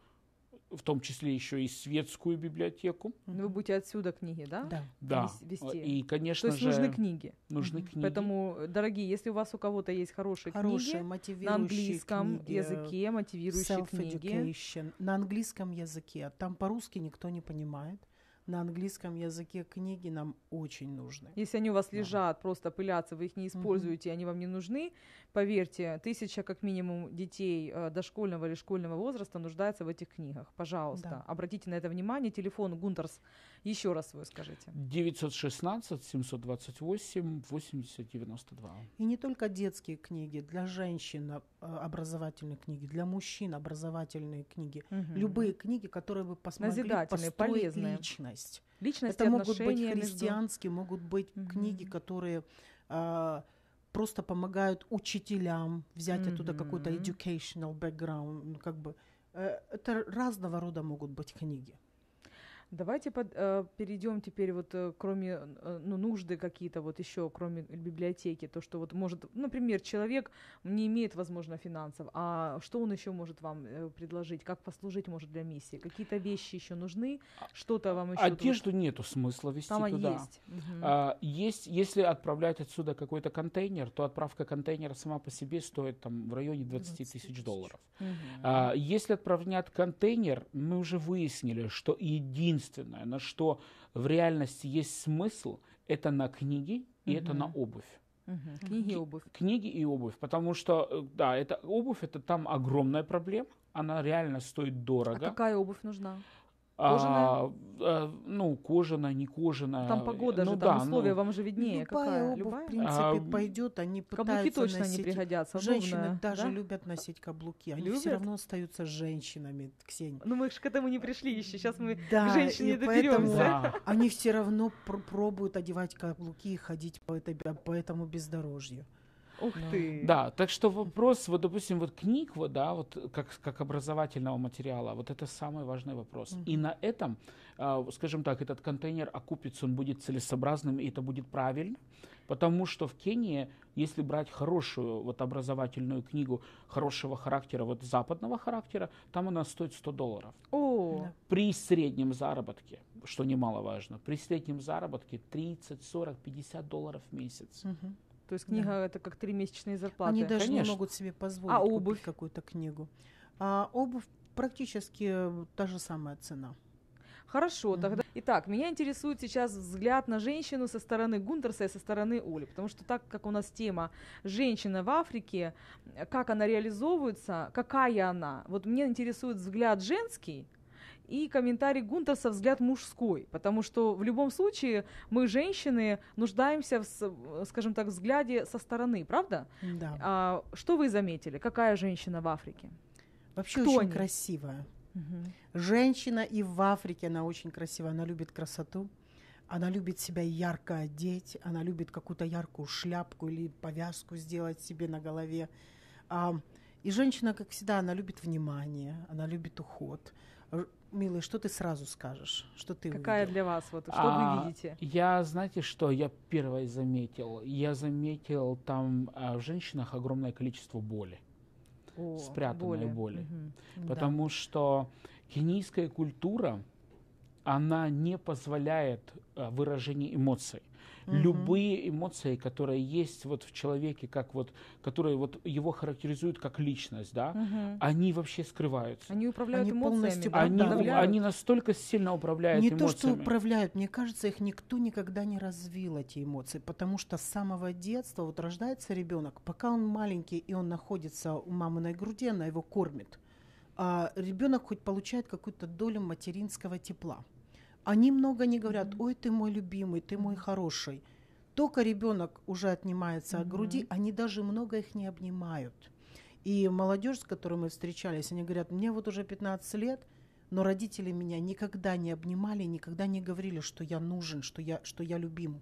в том числе еще и светскую библиотеку. Ну, вы будете отсюда книги, да? Да. да. Вести. И, конечно То есть же... нужны книги. Нужны mm-hmm. книги. Поэтому, дорогие, если у вас у кого-то есть хорошие, хорошие книги на английском книги, языке, мотивирующие книги. На английском языке. Там по-русски никто не понимает на английском языке книги нам очень нужны. Если они у вас да. лежат, просто пылятся, вы их не используете, mm-hmm. они вам не нужны, поверьте, тысяча как минимум детей э, дошкольного или школьного возраста нуждается в этих книгах. Пожалуйста, да. обратите на это внимание. Телефон Гунтерс еще раз вы скажите. 916 728 80 92. И не только детские книги, для женщин э, образовательные книги, для мужчин образовательные книги. Угу. Любые книги, которые бы посмотрели построить полезные. личность. Личность Это могут быть христианские, между... могут быть угу. книги, которые э, просто помогают учителям взять mm-hmm. оттуда какой-то educational background, ну, как бы э, это разного рода могут быть книги. Давайте под, э, перейдем теперь вот э, кроме э, ну, нужды какие-то вот еще, кроме библиотеки, то, что вот может, например, человек не имеет, возможно, финансов, а что он еще может вам э, предложить, как послужить может для миссии, какие-то вещи еще нужны, а, что-то вам еще... Одежду тут... нету смысла вести Там туда. Есть. Угу. А, есть, если отправлять отсюда какой-то контейнер, то отправка контейнера сама по себе стоит там в районе 20, 20 тысяч долларов. Угу. А, если отправлять контейнер, мы уже выяснили, что единственное единственное, на что в реальности есть смысл, это на книги и угу. это на обувь. Угу. Книги и обувь. Книги и обувь, потому что, э, да, это обувь, это там огромная проблема, она реально стоит а дорого. А какая обувь нужна? Кожаная? А, э, ну, кожаная, не кожаная. Там погода ну, же, там да, ну. условия ну, вам же виднее. Ну, любая какая, обувь, любая? в принципе, а, пойдет, они пытаются Каблуки точно носить. не пригодятся. Женщины удобно, даже да? любят носить каблуки, они любят? все равно остаются женщинами, Ксения. Ну, мы же к этому не пришли еще, сейчас мы да, к женщине доберемся. Да. Они все равно пр- пробуют одевать каблуки и ходить по, этой, по этому бездорожью. Ух ты! Да, так что вопрос, вот, допустим, вот книг, вот, да, вот как, как образовательного материала, вот это самый важный вопрос. Угу. И на этом, э, скажем так, этот контейнер окупится, он будет целесообразным, и это будет правильно, потому что в Кении, если брать хорошую вот образовательную книгу хорошего характера, вот западного характера, там она стоит 100 долларов. О! Да. При среднем заработке, что немаловажно, при среднем заработке 30, 40, 50 долларов в месяц. Угу. То есть книга да. это как три месячные зарплаты. Они даже Конечно. не могут себе позволить а обувь? купить какую-то книгу. А обувь практически та же самая цена. Хорошо, mm-hmm. тогда. Итак, меня интересует сейчас взгляд на женщину со стороны Гунтерса и со стороны Оли, потому что так как у нас тема женщина в Африке, как она реализовывается, какая она, вот мне интересует взгляд женский, и комментарий Гунтерса «Взгляд мужской», потому что в любом случае мы, женщины, нуждаемся в, скажем так, взгляде со стороны, правда? Да. А, что вы заметили? Какая женщина в Африке? Вообще Кто очень они? красивая. Угу. Женщина и в Африке она очень красивая, она любит красоту. Она любит себя ярко одеть, она любит какую-то яркую шляпку или повязку сделать себе на голове. и женщина, как всегда, она любит внимание, она любит уход. Милый, что ты сразу скажешь? Что ты Какая увидел? для вас, вот, что а, вы видите? Я, знаете что, я первое заметил. Я заметил там а, в женщинах огромное количество боли. О, спрятанной боли. боли. Угу. Потому да. что кенийская культура, она не позволяет а, выражения эмоций. Угу. Любые эмоции, которые есть вот в человеке, как вот, которые вот его характеризуют как личность, да, угу. они вообще скрываются. Они управляют они эмоциями. Они, ну, управляют. они настолько сильно управляют не эмоциями. Не то, что управляют. Мне кажется, их никто никогда не развил, эти эмоции, потому что с самого детства вот рождается ребенок, пока он маленький и он находится у мамы на груди, она его кормит а ребенок хоть получает какую-то долю материнского тепла. Они много не говорят, ой, ты мой любимый, ты мой хороший. Только ребенок уже отнимается от груди, они даже много их не обнимают. И молодежь, с которой мы встречались, они говорят, мне вот уже 15 лет, но родители меня никогда не обнимали, никогда не говорили, что я нужен, что я, что я любим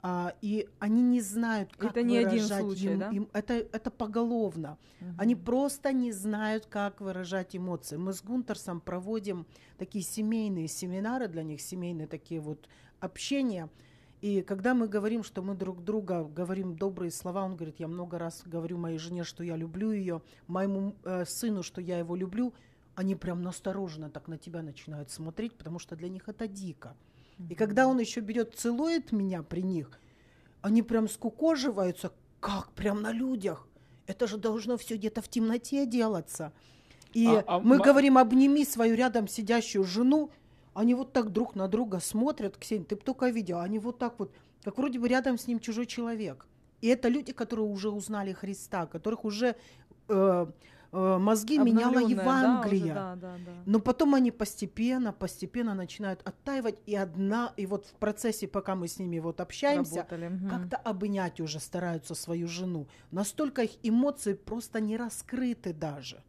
а, и они не знают, как это не выражать один случай, им, да? это это поголовно, угу. они просто не знают, как выражать эмоции. Мы с Гунтерсом проводим такие семейные семинары для них, семейные такие вот общения. И когда мы говорим, что мы друг друга говорим добрые слова, он говорит, я много раз говорю моей жене, что я люблю ее, моему э, сыну, что я его люблю, они прям настороженно так на тебя начинают смотреть, потому что для них это дико. И когда он еще берет, целует меня при них, они прям скукоживаются, как прям на людях. Это же должно все где-то в темноте делаться. И а, а мы м- говорим, обними свою рядом сидящую жену. Они вот так друг на друга смотрят. Ксень, ты бы только видел. Они вот так вот, как вроде бы рядом с ним чужой человек. И это люди, которые уже узнали Христа, которых уже э, Э, мозги меняла Евангелие. Да, уже, да, да, да. Но потом они постепенно, постепенно начинают оттаивать, и одна, и вот в процессе, пока мы с ними вот общаемся, Работали. как-то обнять уже стараются свою жену. Настолько их эмоции просто не раскрыты даже.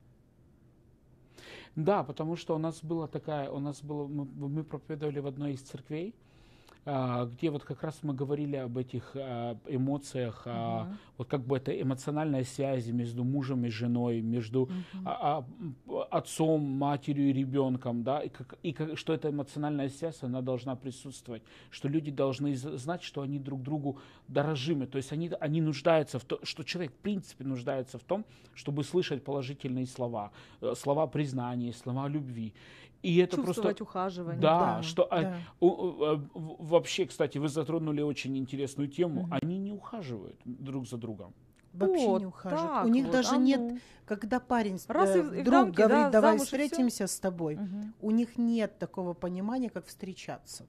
Да, потому что у нас была такая, у нас было, мы, мы проповедовали в одной из церквей, а, где вот как раз мы говорили об этих а, эмоциях, угу. вот как бы это эмоциональная связь между мужем и женой, между угу. отцом, матерью и ребенком, да, и, как, и как, что эта эмоциональная связь, она должна присутствовать, что люди должны знать, что они друг другу дорожимы, то есть они, они нуждаются в том, что человек в принципе нуждается в том, чтобы слышать положительные слова, э, слова признания, слова любви. И это Чувствовать просто... ухаживание. Да, да что а, да. А, у, а, вообще, кстати, вы затронули очень интересную тему. Угу. Они не ухаживают друг за другом. Вообще вот, не ухаживают. Так, У них вот, даже а ну. нет, когда парень Раз э, друг рамки, говорит, да, давай встретимся с тобой, угу. у них нет такого понимания, как встречаться.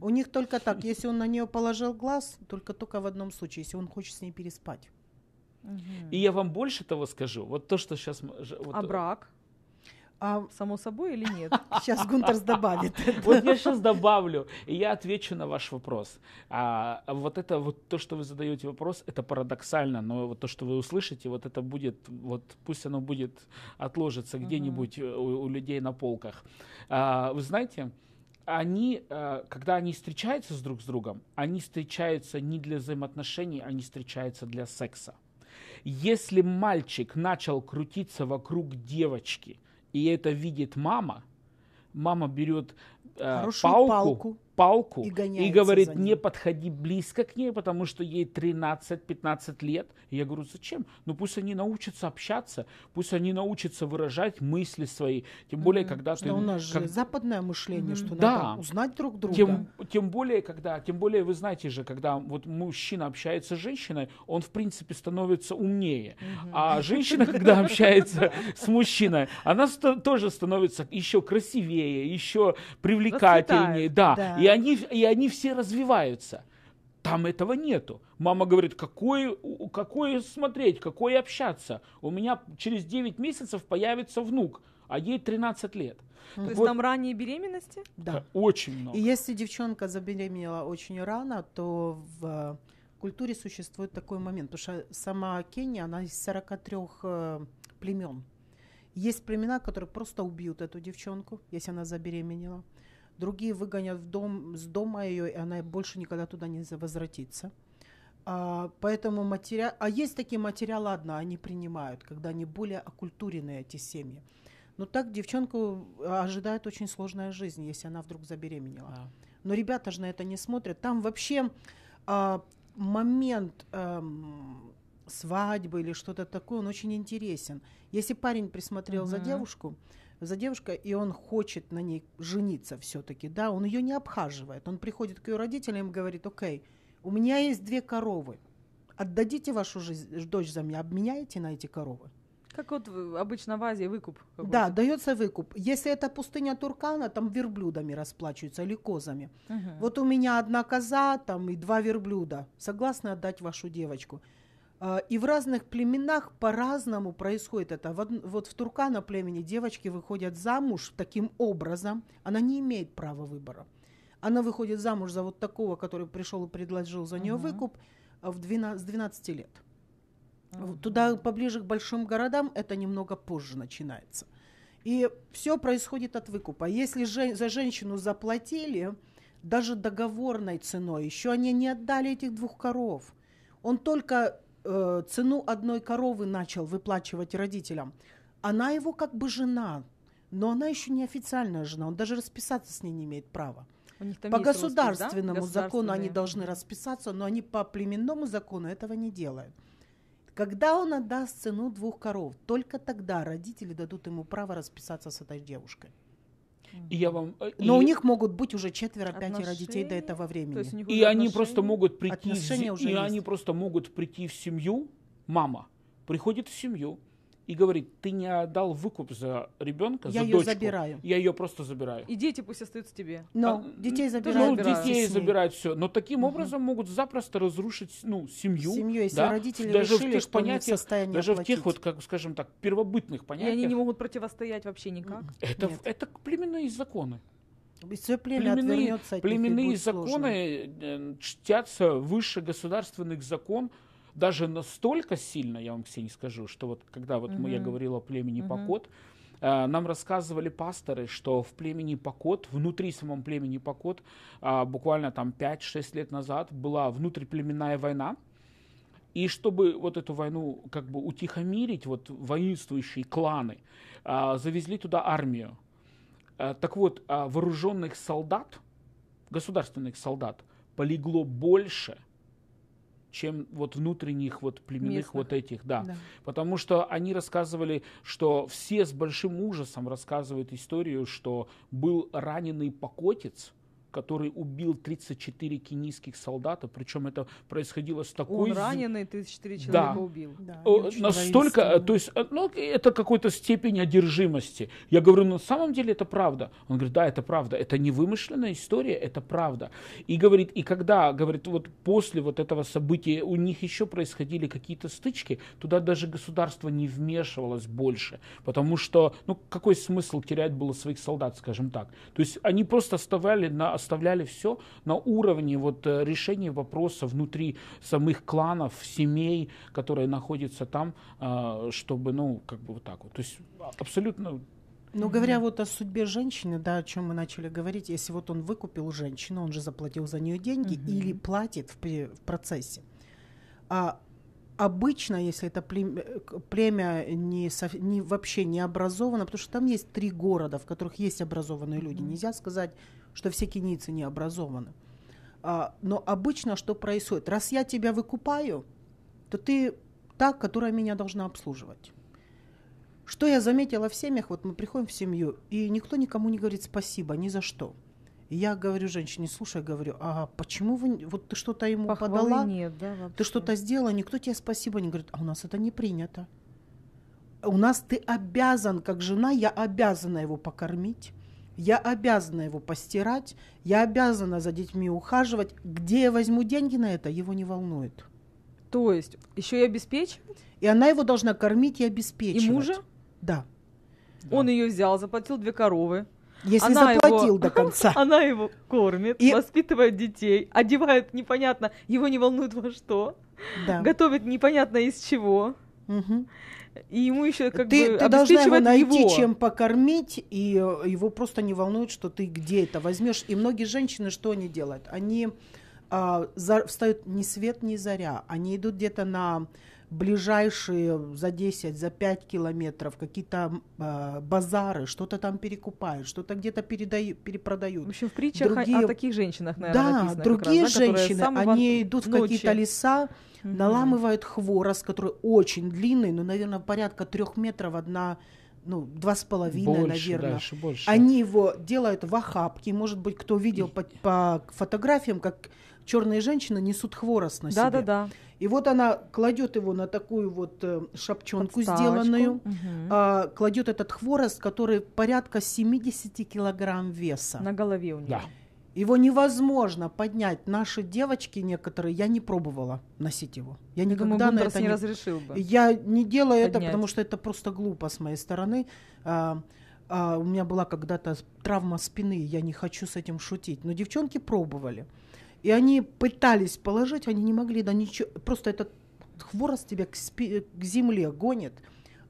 У них только так, если он на нее положил глаз, только только в одном случае, если он хочет с ней переспать. И я вам больше того скажу, вот то, что сейчас... Вот, а брак? а... само собой или нет? Сейчас Гунтерс добавит. Вот я сейчас добавлю, и я отвечу на ваш вопрос. А, вот это вот то, что вы задаете вопрос, это парадоксально, но вот то, что вы услышите, вот это будет, вот пусть оно будет отложиться где-нибудь э, у, у людей на полках. А, вы знаете, они, э, когда они встречаются с друг с другом, они встречаются не для взаимоотношений, они встречаются для секса. Если мальчик начал крутиться вокруг девочки – и это видит мама, мама берет э, палку, палку, палку и, и говорит, не подходи близко к ней, потому что ей 13-15 лет. И я говорю, зачем? Ну пусть они научатся общаться, пусть они научатся выражать мысли свои. Тем более, mm-hmm. когда что ты... у нас как... же западное мышление, mm-hmm. что да. надо узнать друг друга. Тем, тем более, когда, тем более, вы знаете же, когда вот мужчина общается с женщиной, он, в принципе, становится умнее. Mm-hmm. А женщина, когда общается с мужчиной, она тоже становится еще красивее, еще привлекательнее, да. да. И, они, и они все развиваются. Там этого нету. Мама говорит, какой, какой смотреть, какой общаться. У меня через 9 месяцев появится внук, а ей 13 лет. То вот. есть там ранние беременности? Да. Очень много. И если девчонка забеременела очень рано, то в э, культуре существует такой момент, потому что сама Кения, она из 43 э, племен. Есть племена, которые просто убьют эту девчонку, если она забеременела другие выгонят в дом, с дома ее, и она больше никогда туда не возвратится. А, поэтому материал... А есть такие материалы, ладно, они принимают, когда они более окультурены, эти семьи. Но так девчонку э, ожидает очень сложная жизнь, если она вдруг забеременела. Да. Но ребята же на это не смотрят. Там вообще а, момент а, свадьбы или что-то такое, он очень интересен. Если парень присмотрел угу. за девушку, за девушка, и он хочет на ней жениться все-таки, да, он ее не обхаживает. Он приходит к ее родителям и говорит, окей, у меня есть две коровы, отдадите вашу жизнь, дочь за меня, обменяете на эти коровы? Как вот э, обычно в Азии выкуп. Да, дается выкуп. Если это пустыня Туркана, там верблюдами расплачиваются или козами. Угу. Вот у меня одна коза, там и два верблюда. Согласны отдать вашу девочку? А, и в разных племенах по-разному происходит это. Вот в Туркана племени девочки выходят замуж таким образом. Она не имеет права выбора. Она выходит замуж за вот такого, который пришел и предложил за нее угу. выкуп а, в 12, с 12 лет. Угу. Туда поближе к большим городам это немного позже начинается. И все происходит от выкупа. Если же, за женщину заплатили, даже договорной ценой, еще они не отдали этих двух коров. Он только э, цену одной коровы начал выплачивать родителям. Она его как бы жена, но она еще не официальная жена, он даже расписаться с ней не имеет права. по государственному успех, да? закону они должны расписаться, но они по племенному закону этого не делают. Когда он отдаст цену двух коров, только тогда родители дадут ему право расписаться с этой девушкой. И я вам... Э, Но и... у них могут быть уже четверо-пятеро детей до этого времени. и они просто могут прийти... в... и есть. они просто могут прийти в семью, мама приходит в семью, и говорит, ты не отдал выкуп за ребенка, я за ее забираю. Я ее просто забираю. И дети пусть остаются тебе. Но а, детей забирают. Ну, забирают. детей забирают все. Но таким угу. образом могут запросто разрушить ну, семью. Семью, если да? родители даже решили, в тех что понятиях, в состоянии Даже оплатить. в тех, вот, как, скажем так, первобытных понятиях. И они не могут противостоять вообще никак. М-м. Это, это племенные законы. Все племя племенные, от Племенные законы сложно. Э, чтятся выше государственных законов даже настолько сильно, я вам, Ксения, скажу, что вот когда вот угу. мы, я говорила о племени угу. Покот, э, нам рассказывали пасторы, что в племени Покот, внутри самом племени Покот, э, буквально там 5-6 лет назад была внутриплеменная война. И чтобы вот эту войну как бы утихомирить, вот воинствующие кланы э, завезли туда армию. Так вот, вооруженных солдат, государственных солдат, полегло больше – чем вот внутренних вот племенных Местных. вот этих, да. да. Потому что они рассказывали, что все с большим ужасом рассказывают историю, что был раненый покотец, который убил 34 кенийских солдата, причем это происходило с такой... Он раненый 34 человека да. убил. Да, О, настолько, то есть, э, ну, это какой-то степень одержимости. Я говорю, на самом деле это правда. Он говорит, да, это правда, это не вымышленная история, это правда. И говорит, и когда, говорит, вот после вот этого события у них еще происходили какие-то стычки, туда даже государство не вмешивалось больше, потому что, ну, какой смысл терять было своих солдат, скажем так. То есть они просто оставляли на оставляли все на уровне вот э, решения вопроса внутри самых кланов, семей, которые находятся там, а, чтобы, ну, как бы вот так вот. То есть а, абсолютно ну, говоря вот о судьбе женщины, да, о чем мы начали говорить, если вот он выкупил женщину, он же заплатил за нее деньги угу. или платит в, в процессе. А обычно, если это племя, э, племя не, не, вообще не образовано, потому что там есть три города, в которых есть образованные люди, нельзя сказать что все кенийцы не образованы. А, но обычно что происходит? Раз я тебя выкупаю, то ты та, которая меня должна обслуживать. Что я заметила в семьях, вот мы приходим в семью, и никто никому не говорит спасибо, ни за что. я говорю женщине, слушай, говорю, а почему вы, вот ты что-то ему Похвалы подала, нет, да, ты что-то сделала, никто тебе спасибо не говорит, а у нас это не принято. У нас ты обязан, как жена, я обязана его покормить, я обязана его постирать, я обязана за детьми ухаживать. Где я возьму деньги на это, его не волнует. То есть еще и обеспечивать? И она его должна кормить и обеспечивать. И мужа? Да. да. Он ее взял, заплатил две коровы. Если она заплатил его, до конца. Она его кормит, и... воспитывает детей, одевает непонятно, его не волнует во что, да. готовит непонятно из чего. Угу и ему еще как ты, бы ты должна его найти, его. чем покормить, и э, его просто не волнует, что ты где это возьмешь. И многие женщины что они делают? Они а, за, встают не свет, не заря. Они идут где-то на ближайшие за 10, за 5 километров какие-то э, базары, что-то там перекупают, что-то где-то передаю, перепродают. В общем, в притчах другие... о, о таких женщинах, наверное, Да, написано другие раз, женщины, они ван... идут в какие-то леса, угу. наламывают хворост, который очень длинный, но наверное, порядка трех метров одна ну, два с половиной, больше, наверное. Дальше, больше. Они его делают в охапке. Может быть, кто видел по, по фотографиям, как черные женщины несут хворост на да, себе. Да, да, да. И вот она кладет его на такую вот э, шапчонку Подставочку. сделанную, угу. кладет этот хворост, который порядка 70 килограмм веса. На голове у нее. Да. Его невозможно поднять. Наши девочки некоторые, я не пробовала носить его. Я никогда Думаю, на это не, не разрешил бы. Я не делаю поднять. это, потому что это просто глупо с моей стороны. А, а, у меня была когда-то травма спины, я не хочу с этим шутить. Но девчонки пробовали. И они пытались положить, они не могли, да ничего, просто этот хворост тебя к, спи, к земле гонит.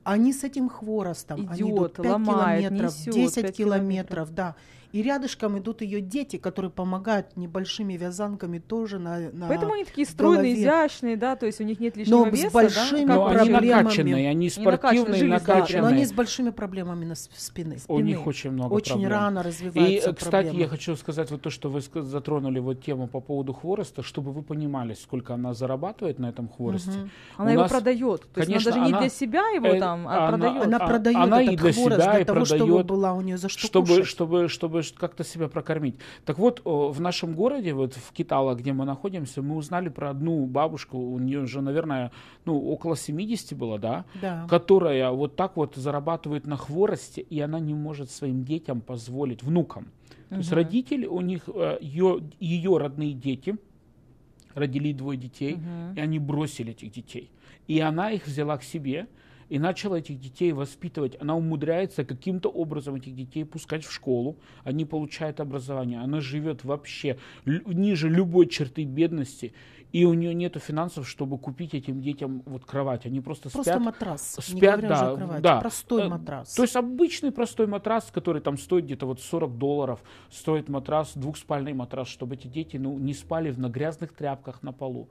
Они с этим хворостом, Идиот, они идут 5 ломает, километров, несет, 10 километров, километров, да. И рядышком идут ее дети, которые помогают небольшими вязанками тоже на, на Поэтому они такие стройные, голове. изящные, да, то есть у них нет лишнего Но веса, с большими да? Но они накачанные, они спортивные, накачанные. накачанные. Да, но они с большими проблемами на спины. спины. У них очень много Очень проблем. рано развиваются И, э, кстати, проблемы. я хочу сказать вот то, что вы затронули вот тему по поводу хвороста, чтобы вы понимали, сколько она зарабатывает на этом хворосте. Угу. Она у его нас, продает. То конечно, есть она даже не она, для себя его э, там, а она, продает. Она а, продает она этот и для хворост себя, для и того, продает, чтобы была у нее за что чтобы, кушать. Чтобы, чтобы чтобы как-то себя прокормить. Так вот, э, в нашем городе, вот в Китала, где мы находимся, мы узнали про одну бабушку, у нее же, наверное, ну, около 70 было, да? Да. Которая вот так вот зарабатывает на хворости, и она не может своим детям позволить, внукам. То угу. есть родители у них, ее, э, ее родные дети, родили двое детей, угу. и они бросили этих детей. И она их взяла к себе, и начала этих детей воспитывать. Она умудряется каким-то образом этих детей пускать в школу, они получают образование, она живет вообще ниже любой черты бедности, и у нее нет финансов, чтобы купить этим детям вот кровать. Они просто, просто спят. Просто матрас. Спят, да, кровать, да. Простой э, матрас. То есть обычный простой матрас, который там стоит где-то вот 40 долларов, стоит матрас, двухспальный матрас, чтобы эти дети ну, не спали на грязных тряпках на полу.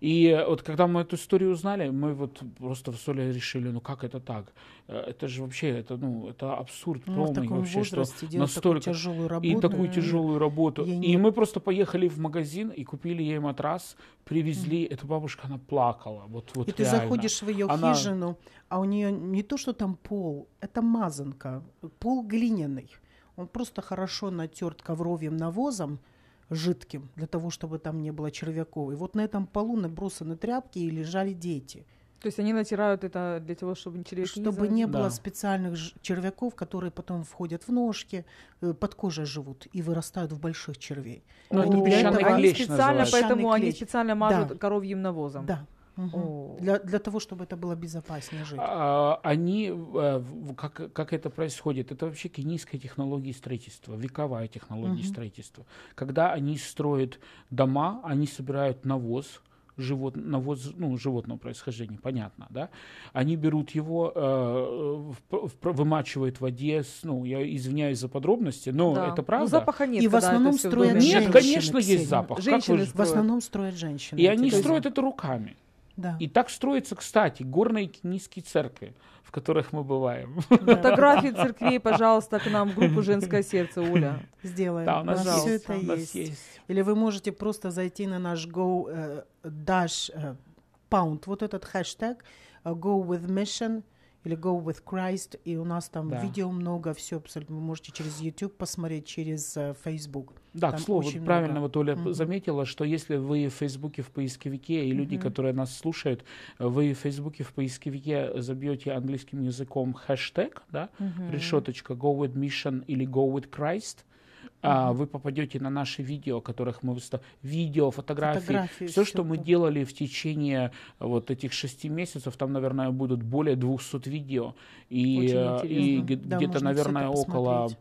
И э, вот когда мы эту историю узнали, мы вот просто в Соли решили, ну как это так? Э, это же вообще, это, ну, это абсурд ну, полный вообще, что настолько... тяжелую работу. И такую э, тяжелую работу. И мы просто поехали в магазин и купили ей матрас, привезли. Mm. Эта бабушка, она плакала. Вот, вот и реально. ты заходишь в ее она... хижину, а у нее не то, что там пол, это мазанка, пол глиняный. Он просто хорошо натерт ковровым навозом, жидким, для того, чтобы там не было червяков. И вот на этом полу набросаны тряпки и лежали дети. То есть они натирают это для того, чтобы червяки Чтобы не, не было да. специальных червяков, которые потом входят в ножки, э, под кожей живут и вырастают в больших червей. Но ну, они для этого... они специально, называется. поэтому они специально мажут да. коровьим навозом. Да, Угу. Для, для того, чтобы это было безопаснее жить. А, они, э, как, как это происходит, это вообще кенийская технология строительства, вековая технология угу. строительства. Когда они строят дома, они собирают навоз, живот, навоз, ну, животного происхождения, понятно, да, они берут его, э, в, в, вымачивают в воде, ну, я извиняюсь за подробности, но да. это ну, правда. Ну, запаха нет. И в основном строят Нет, конечно, есть запах. Женщины вы... В основном строят женщины. И они строят это руками. Да. И так строятся, кстати, горные кенийские церкви, в которых мы бываем. Фотографии церквей, пожалуйста, к нам в группу «Женское сердце», Уля. Сделаем. Да, у нас, все это у нас есть. есть. Или вы можете просто зайти на наш Go э, Dash э, Pound, вот этот хэштег э, Go with Mission – или Go with Christ, и у нас там да. видео много, все абсолютно, вы можете через YouTube посмотреть, через э, Facebook. Да, там к слову, вот правильно много. вот Оля mm-hmm. заметила, что если вы в Фейсбуке в поисковике, и люди, mm-hmm. которые нас слушают, вы в Фейсбуке в поисковике забьете английским языком хэштег, да, mm-hmm. решеточка Go with Mission или Go with Christ, mm а, вы попадете на наши видео, которых мы выставляем, видео, фотографии, фотографии все, что мы делали в течение э, вот этих шести месяцев, там, наверное, будут более 200 видео, и, э, и да, где-то, наверное, около... Посмотреть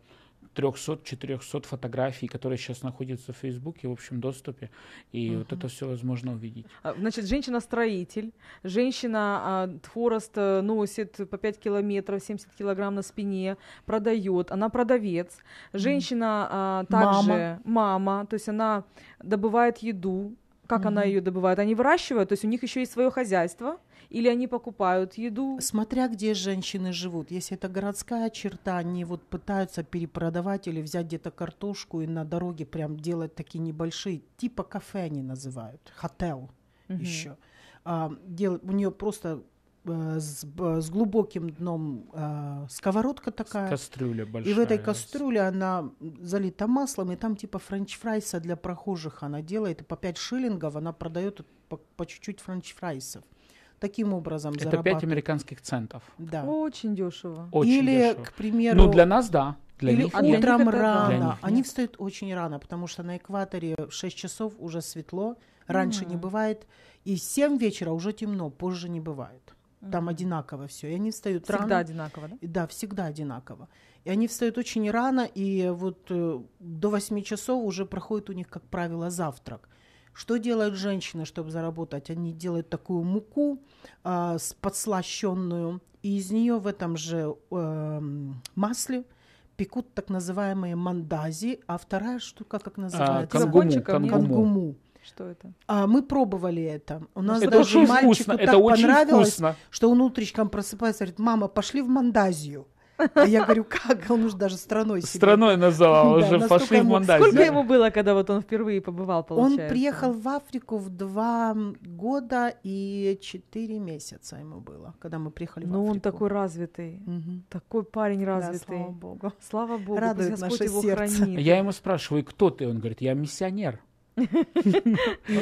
300-400 фотографий, которые сейчас находятся в Фейсбуке в общем доступе, и угу. вот это все возможно увидеть. А, значит, женщина-строитель, женщина а, хворост э, носит по 5 километров, 70 килограмм на спине, продает, она продавец, женщина угу. также мама. мама, то есть она добывает еду, как mm-hmm. она ее добывает? Они выращивают, то есть у них еще есть свое хозяйство, или они покупают еду? Смотря где женщины живут. Если это городская черта, они вот пытаются перепродавать или взять где-то картошку и на дороге прям делать такие небольшие, типа кафе они называют, хотел mm-hmm. еще. А, дел, у нее просто Э, с, э, с глубоким дном э, сковородка такая. Кастрюля большая. И в этой кастрюле она залита маслом, и там типа френч-фрайса для прохожих она делает. И по 5 шиллингов она продает по, по чуть-чуть френч-фрайсов. Таким образом Это зарабатывает. 5 американских центов. Да. Очень дешево. Очень Или, дешево. к примеру... Ну, для нас, да. Для Или них а утром нет. рано. Них Они встают очень рано, потому что на экваторе 6 часов уже светло, раньше mm. не бывает. И 7 вечера уже темно, позже не бывает. Там одинаково все. И они встают всегда рано. Всегда одинаково, да? Да, всегда одинаково. И они встают очень рано, и вот э, до 8 часов уже проходит у них, как правило, завтрак. Что делают женщины, чтобы заработать? Они делают такую муку э, а, подслащенную, и из нее в этом же э, масле пекут так называемые мандази, а вторая штука, как а, называется? А, кангуму. кангуму. кангуму. Что это? А, мы пробовали это. У нас это даже очень мальчику вкусно. так это очень понравилось, вкусно. что он утречком просыпается и говорит, мама, пошли в Мандазию. А я говорю, как? Он уже даже страной себе. Страной назвал, да, уже пошли ему, в Мандазию. Сколько ему было, когда вот он впервые побывал, получается? Он приехал в Африку в два года и четыре месяца ему было, когда мы приехали в Африку. Ну он такой развитый, угу. такой парень развитый. Да, слава Богу. Слава Богу, Радует наше его сердце. хранит. Я ему спрашиваю, кто ты? Он говорит, я миссионер. И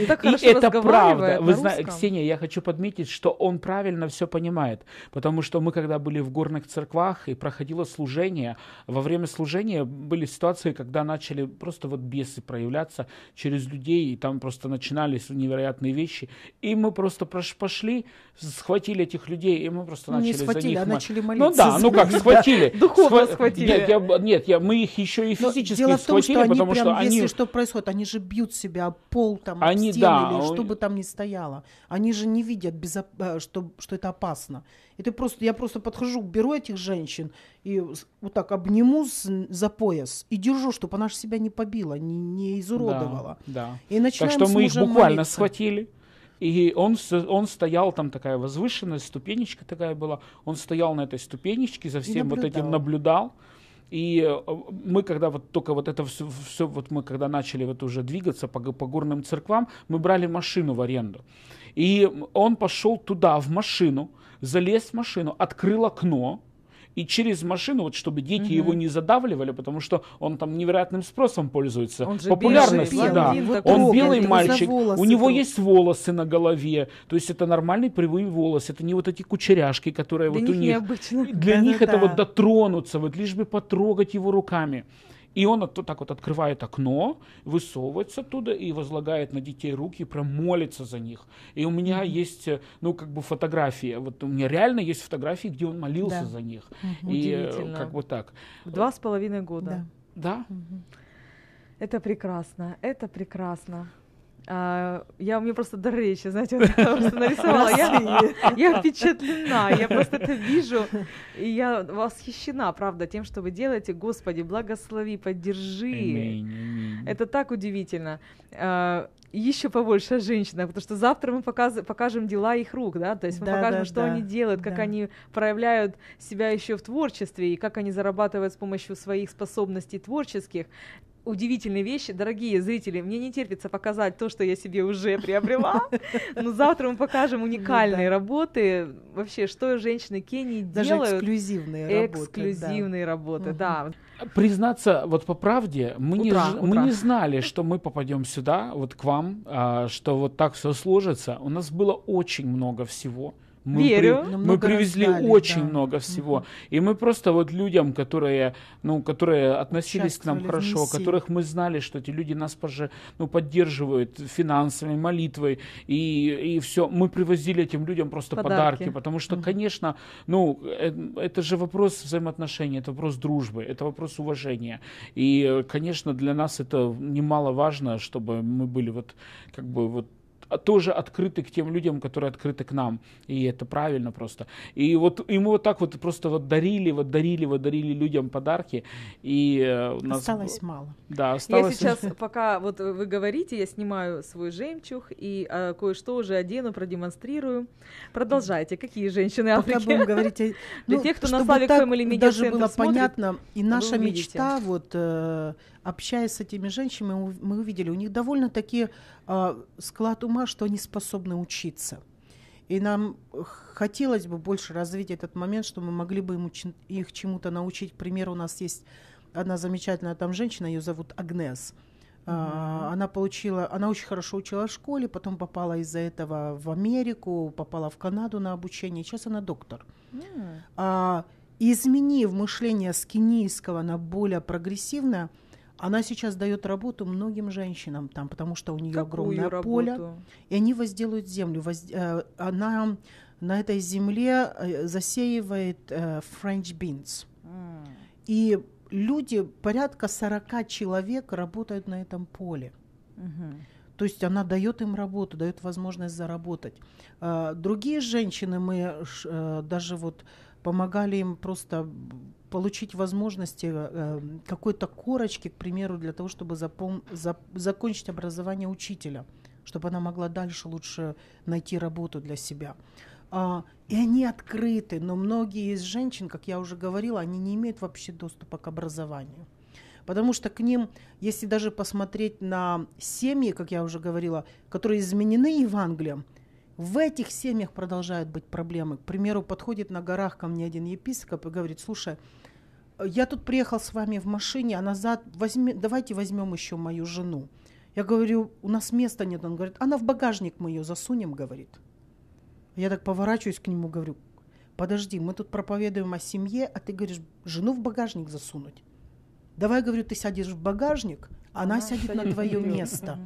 это правда. Вы знаете, Ксения, я хочу подметить, что он правильно все понимает. Потому что мы, когда были в горных церквах и проходило служение, во время служения были ситуации, когда начали просто вот бесы проявляться через людей, и там просто начинались невероятные вещи. И мы просто пошли, схватили этих людей, и мы просто ну, начали за них... Не схватили, а начали ну молиться. Ну да, ну как, схватили. Духовно схватили. Нет, мы их еще и физически схватили, потому что они... Если что происходит, они же бьются себя пол, там, они, стены, да, или что бы там ни стояло. Они же не видят, безо... Э, что, что это опасно. И ты просто, я просто подхожу, беру этих женщин и вот так обниму с, за пояс и держу, чтобы она же себя не побила, не, не изуродовала. Да, да. И начинаем так что мы их буквально молиться. схватили. И он, он стоял, там такая возвышенная ступенечка такая была. Он стоял на этой ступенечке, за всем вот этим наблюдал. И э, мы, когда вот только вот это все, все вот мы когда начали вот уже двигаться по, по горным церквам, мы брали машину в аренду. И он пошел туда, в машину, залез в машину, открыл окно, и через машину, вот чтобы дети угу. его не задавливали, потому что он там невероятным спросом пользуется. Он же Популярностью, белый, да. Белый, он такой, белый мальчик, у него там. есть волосы на голове, то есть это нормальный прямые волосы, это не вот эти кучеряшки, которые для вот них у них. Необычно. Для да, них да, это да. вот дотронуться, вот лишь бы потрогать его руками. И он от, так вот открывает окно, высовывается оттуда и возлагает на детей руки, прям молится за них. И у меня mm-hmm. есть, э, ну, как бы фотографии. Вот у меня реально есть фотографии, где он молился да. за них. Mm-hmm. И э, как бы так. В два с половиной года. Да. да? Mm-hmm. Это прекрасно, это прекрасно. А, я меня просто до речи, знаете, вот, просто нарисовала. Я, я впечатлена, я просто это вижу. И я восхищена, правда, тем, что вы делаете. Господи, благослови, поддержи. Это так удивительно. А, еще побольше о потому что завтра мы показ, покажем дела их рук, да, то есть мы да, покажем, да, что да, они делают, как да. они проявляют себя еще в творчестве и как они зарабатывают с помощью своих способностей творческих удивительные вещи. Дорогие зрители, мне не терпится показать то, что я себе уже приобрела, но завтра мы покажем ну уникальные работы, вообще, что женщины Кении делают. Даже эксклюзивные работы. Эксклюзивные работы, да. Признаться, вот по правде, мы, утра, не, утра. мы не знали, что мы попадем сюда, вот к вам, а, что вот так все сложится. У нас было очень много всего. Мы Верю. При, ну, мы, привезли раздали, очень да. много всего. Угу. И мы просто вот людям, которые, ну, которые относились к нам хорошо, внеси. которых мы знали, что эти люди нас поже, ну, поддерживают финансовой молитвой и, и все. Мы привозили этим людям просто подарки, подарки потому что, угу. конечно, ну, э, это же вопрос взаимоотношений, это вопрос дружбы, это вопрос уважения. И, э, конечно, для нас это немаловажно, чтобы мы были вот как бы вот а, тоже открыты к тем людям, которые открыты к нам. И это правильно просто. И вот ему вот так вот просто вот дарили, вот дарили, вот дарили людям подарки. И э, у нас... Осталось мало. Да, осталось... Я сейчас, пока вот вы говорите, я снимаю свой жемчуг и а, кое-что уже одену, продемонстрирую. Продолжайте. Какие женщины Африки? Пока будем говорить Для ну, тех, кто на Славик Family Media даже было понятно, и наша мечта вот э, общаясь с этими женщинами, мы увидели, у них довольно-таки а, склад ума, что они способны учиться. И нам хотелось бы больше развить этот момент, что мы могли бы им уч- их чему-то научить. К примеру, у нас есть одна замечательная там женщина, ее зовут Агнес. Mm-hmm. Она получила, она очень хорошо учила в школе, потом попала из-за этого в Америку, попала в Канаду на обучение. Сейчас она доктор. Mm-hmm. А, изменив мышление с кинийского на более прогрессивное, она сейчас дает работу многим женщинам там, потому что у нее Какую огромное работу? поле, и они возделают землю. Воз... Э, она на этой земле э, засеивает э, French beans. Mm. И люди, порядка 40 человек работают на этом поле. Mm-hmm. То есть она дает им работу, дает возможность заработать. А, другие женщины, мы э, даже вот помогали им просто получить возможности э, какой-то корочки, к примеру, для того, чтобы запом- за- закончить образование учителя, чтобы она могла дальше лучше найти работу для себя. А, и они открыты, но многие из женщин, как я уже говорила, они не имеют вообще доступа к образованию. Потому что к ним, если даже посмотреть на семьи, как я уже говорила, которые изменены Евангелием, в этих семьях продолжают быть проблемы. К примеру, подходит на горах ко мне один епископ и говорит, слушай, я тут приехал с вами в машине, а назад возьми, давайте возьмем еще мою жену. Я говорю, у нас места нет. Он говорит, она в багажник мы ее засунем, говорит. Я так поворачиваюсь к нему, говорю, подожди, мы тут проповедуем о семье, а ты говоришь, жену в багажник засунуть. Давай, говорю, ты сядешь в багажник, а она, она сядет на твое место.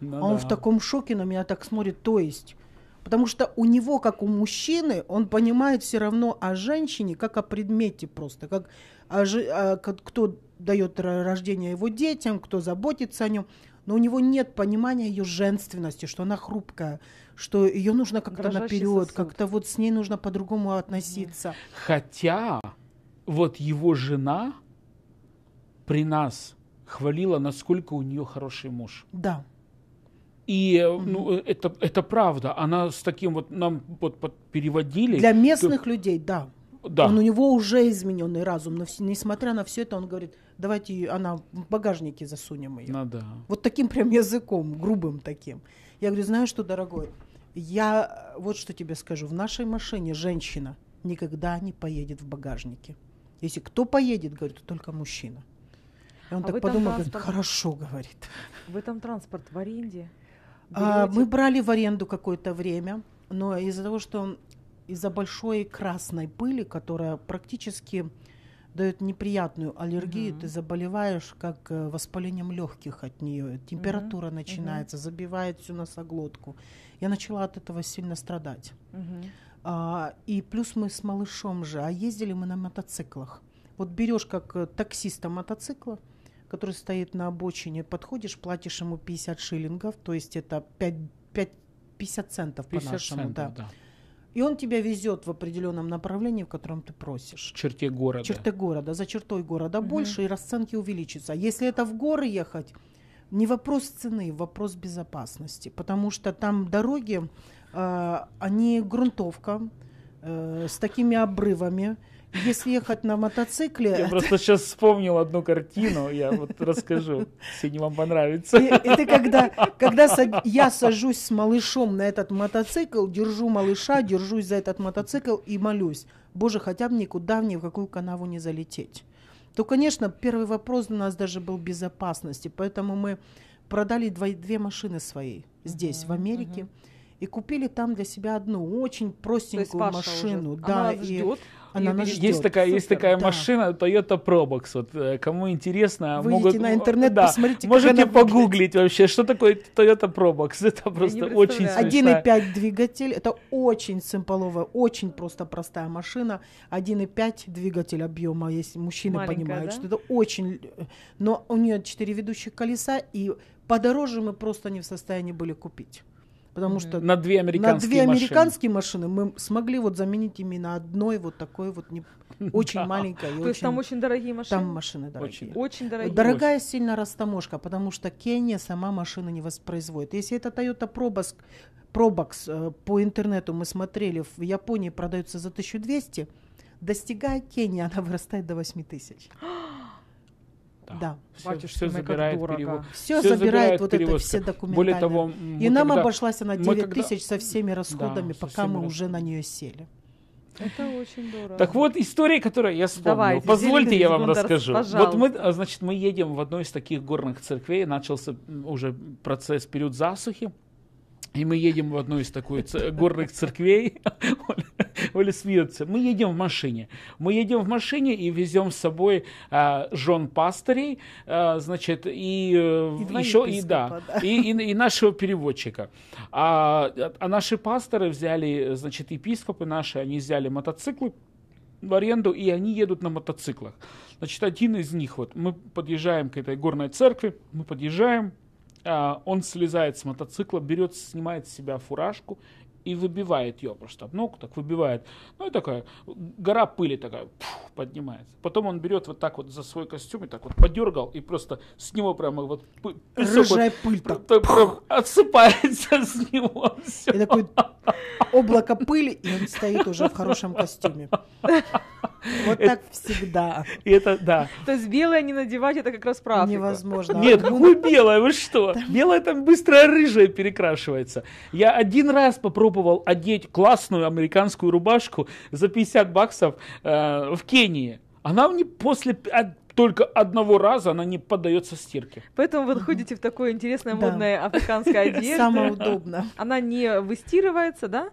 Ну а он в таком шоке на меня так смотрит, то есть... Потому что у него, как у мужчины, он понимает все равно о женщине, как о предмете просто, как кто дает рождение его детям, кто заботится о нем, но у него нет понимания ее женственности, что она хрупкая, что ее нужно как-то наперед, как-то вот с ней нужно по-другому относиться. Хотя вот его жена при нас хвалила, насколько у нее хороший муж. Да. И mm-hmm. ну, э, это, это правда. Она с таким вот нам вот, переводили. Для местных то, людей, да. Да. Он у него уже измененный разум, но несмотря на все это, он говорит, давайте она в багажнике засунем ее. Надо. Ну вот таким прям языком, грубым таким. Я говорю, знаешь что, дорогой, я вот что тебе скажу, в нашей машине женщина никогда не поедет в багажнике. Если кто поедет, говорит, то только мужчина. И он а так подумал, транспорт... говорит, хорошо, говорит. В этом транспорт в аренде? А, мы брали в аренду какое-то время, но из-за того, что из-за большой красной пыли, которая практически дает неприятную аллергию, угу. ты заболеваешь как э, воспалением легких от нее, температура угу. начинается, угу. забивает всю носоглотку. Я начала от этого сильно страдать. Угу. А, и плюс мы с малышом же, а ездили мы на мотоциклах. Вот берешь как э, таксиста мотоцикла, который стоит на обочине, подходишь, платишь ему 50 шиллингов, то есть это 5, 5, 50 центов 50 по-нашему, центов, да. да и он тебя везет в определенном направлении, в котором ты просишь. В черте города. В черте города. За чертой города угу. больше, и расценки увеличатся. А если это в горы ехать, не вопрос цены, вопрос безопасности. Потому что там дороги, э, они грунтовка э, с такими обрывами. Если ехать на мотоцикле... Я просто сейчас вспомнил одну картину, я вот расскажу, сегодня вам понравится. И, ты когда, когда я сажусь с малышом на этот мотоцикл, держу малыша, держусь за этот мотоцикл и молюсь, боже, хотя бы никуда, ни в какую канаву не залететь. То, конечно, первый вопрос у нас даже был безопасности, поэтому мы продали две машины свои здесь, в Америке. и купили там для себя одну очень простенькую машину, да, Она ждет. Она нас есть такая, Супер, есть такая да. машина Toyota Probox. Вот э, кому интересно, Выйдите могут на интернет, да, посмотрите, можете погуглить вообще, что такое Toyota Probox. Это просто очень 1,5 двигатель, это очень симполовая, очень просто простая машина. 1,5 двигатель объема, если мужчины Маленькая, понимают, да? что это очень, э, но у нее 4 ведущих колеса и подороже мы просто не в состоянии были купить. Потому что на две американские, на две американские машины. машины мы смогли вот заменить ими на одной вот такой вот не, очень да. маленькой. То есть там очень дорогие машины? Там машины дорогие. Очень, очень дорогие. Дорогая очень. сильно растаможка, потому что Кения сама машины не воспроизводит. Если это Toyota Probox Probox э, по интернету мы смотрели, в Японии продается за 1200, достигая Кении, она вырастает до 8000. тысяч. Да. да. Бачишь, все, забирает дорого. перевод. Все, все забирает вот перевозка. это все документы. Более того, и нам когда, обошлась она 9 когда... тысяч со всеми расходами, да, пока мы расходами. уже на нее сели. Это очень дорого. Так вот, история, которую я вспомнил. Давайте, Позвольте, я вам расскажу. Пожалуйста. Вот мы, а, значит, мы едем в одной из таких горных церквей, начался уже процесс период засухи. И мы едем в одну из такой горных церквей. Уилл Смит. Мы едем в машине. Мы едем в машине и везем с собой а, жен пастырей, а, значит, и, э, и еще, и да, да. И, и, и нашего переводчика. А, а наши пасторы взяли, значит, епископы наши, они взяли мотоциклы в аренду, и они едут на мотоциклах. Значит, один из них, вот, мы подъезжаем к этой горной церкви, мы подъезжаем, а, он слезает с мотоцикла, берет, снимает с себя фуражку и выбивает ее просто. Ну, так выбивает. Ну, и такая гора пыли такая пфф, поднимается. Потом он берет вот так вот за свой костюм и так вот подергал, и просто с него прямо вот пы- Рыжая вот, пыль. так прям, прям отсыпается с него. Все. И такое облако пыли, и он стоит уже в хорошем костюме. Вот так всегда. Это да. То есть белое не надевать, это как раз правда. Невозможно. Нет, какое белое, вы что? Белое там быстро рыжее перекрашивается. Я один раз попробовал одеть классную американскую рубашку за 50 баксов э, в Кении. Она мне после только одного раза она не поддается стирке. Поэтому вы ходите в такой интересной модной африканской одежде. Самое удобно. Она не выстирывается, да?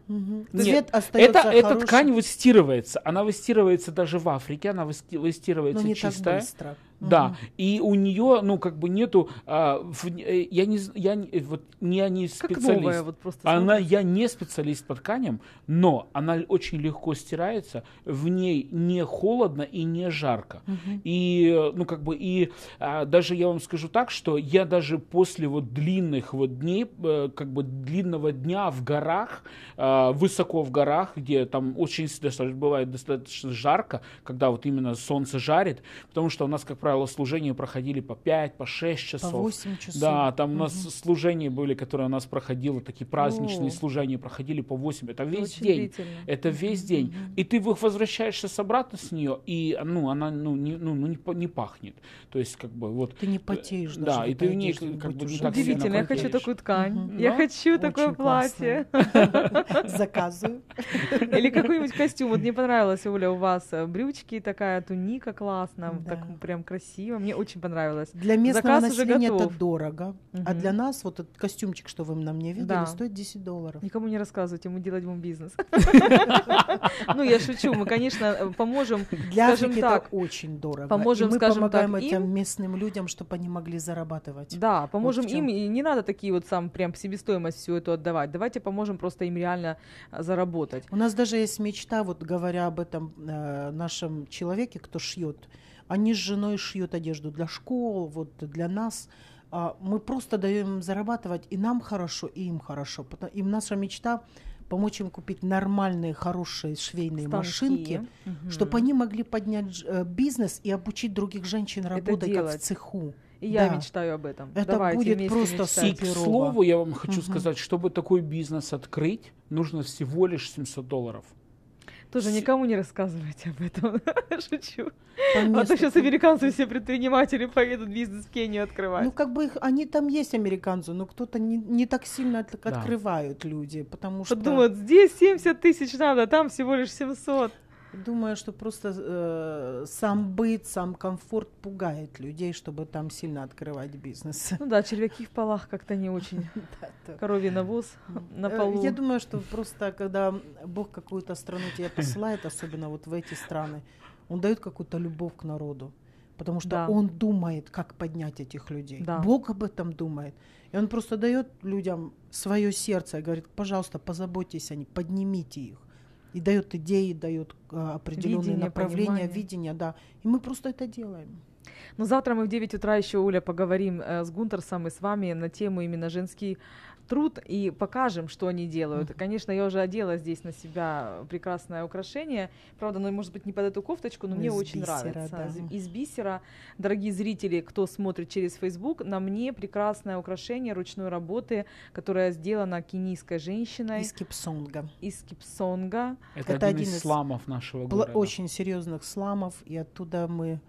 Цвет остается Эта ткань выстирывается. Она выстирывается даже в Африке, она выстирывается чистая. Да, и у нее, ну, как бы нету, а, в, э, я не, я вот я не специалист. Как новая, вот просто она, я не специалист по тканям, но она очень легко стирается, в ней не холодно и не жарко, mm и, ну, как бы и а, даже я вам скажу так, что я даже после вот длинных вот дней, э, как бы длинного дня в горах, а, высоко в горах, где там очень бывает достаточно жарко, когда вот именно солнце жарит, потому что у нас как правило правило, служения проходили по 5, по 6 часов. По 8 часов. Да, там угу. у нас служения были, которые у нас проходило, такие праздничные О. служения проходили по 8. Это весь это день. Это весь день. Угу. И ты возвращаешься с обратно с нее, и ну, она ну, не, ну, ну не, не пахнет. То есть как бы вот... Ты не потеешь э, даже. Да, и ты в ней как бы не так Удивительно, я хочу такую ткань. Угу. Я да? хочу такое платье. Заказываю. Или какой-нибудь костюм. Вот мне понравилось, Оля, у вас э, брючки, такая туника классная, так прям красиво красиво, мне очень понравилось. Для местного Заказ населения это дорого, угу. а для нас вот этот костюмчик, что вы на мне видели, да. стоит 10 долларов. Никому не рассказывайте, мы делать будем бизнес. Ну, я шучу, мы, конечно, поможем, Для скажем так. очень дорого. Поможем, мы помогаем этим местным людям, чтобы они могли зарабатывать. Да, поможем им, и не надо такие вот сам прям себестоимость всю эту отдавать. Давайте поможем просто им реально а, заработать. У нас даже есть мечта, вот говоря об этом э, нашем человеке, кто шьет, они с женой шьют одежду для школ, вот для нас. А, мы просто даем им зарабатывать, и нам хорошо, и им хорошо. Им наша мечта помочь им купить нормальные, хорошие швейные Станки. машинки, угу. чтобы они могли поднять э, бизнес и обучить других женщин работать как в цеху. И да. я мечтаю об этом. Это Давайте будет просто мечтать. к слову, я вам хочу угу. сказать, чтобы такой бизнес открыть, нужно всего лишь 700 долларов. Тоже никому не рассказывайте об этом. Шучу. Конечно. А то сейчас американцы все предприниматели поедут бизнес в Кению открывать. Ну, как бы их, они там есть, американцы, но кто-то не, не так сильно так да. открывают люди, потому что... Подумают, здесь 70 тысяч надо, а там всего лишь 700. Думаю, что просто э, сам быт, сам комфорт пугает людей, чтобы там сильно открывать бизнес. Ну да, червяки в полах как-то не очень. Коровий навоз на э, полу. Я думаю, что просто когда Бог какую-то страну тебе посылает, особенно вот в эти страны, он дает какую-то любовь к народу. Потому что да. он думает, как поднять этих людей. Да. Бог об этом думает. И он просто дает людям свое сердце и говорит, пожалуйста, позаботьтесь о них, поднимите их и дает идеи, дает а, определенные видение, направления, понимание. видения, да. И мы просто это делаем. Но ну, завтра мы в 9 утра еще, Оля, поговорим э, с Гунтерсом и с вами на тему именно женский труд и покажем, что они делают. Конечно, я уже одела здесь на себя прекрасное украшение. Правда, оно, может быть, не под эту кофточку, но из ну, мне из очень бисера, нравится. Да. Из бисера. Дорогие зрители, кто смотрит через Facebook, на мне прекрасное украшение ручной работы, которое сделано кенийской женщиной. Из кипсонга. Из кипсонга. Это, Это один из сламов нашего города. Очень серьезных сламов, и оттуда мы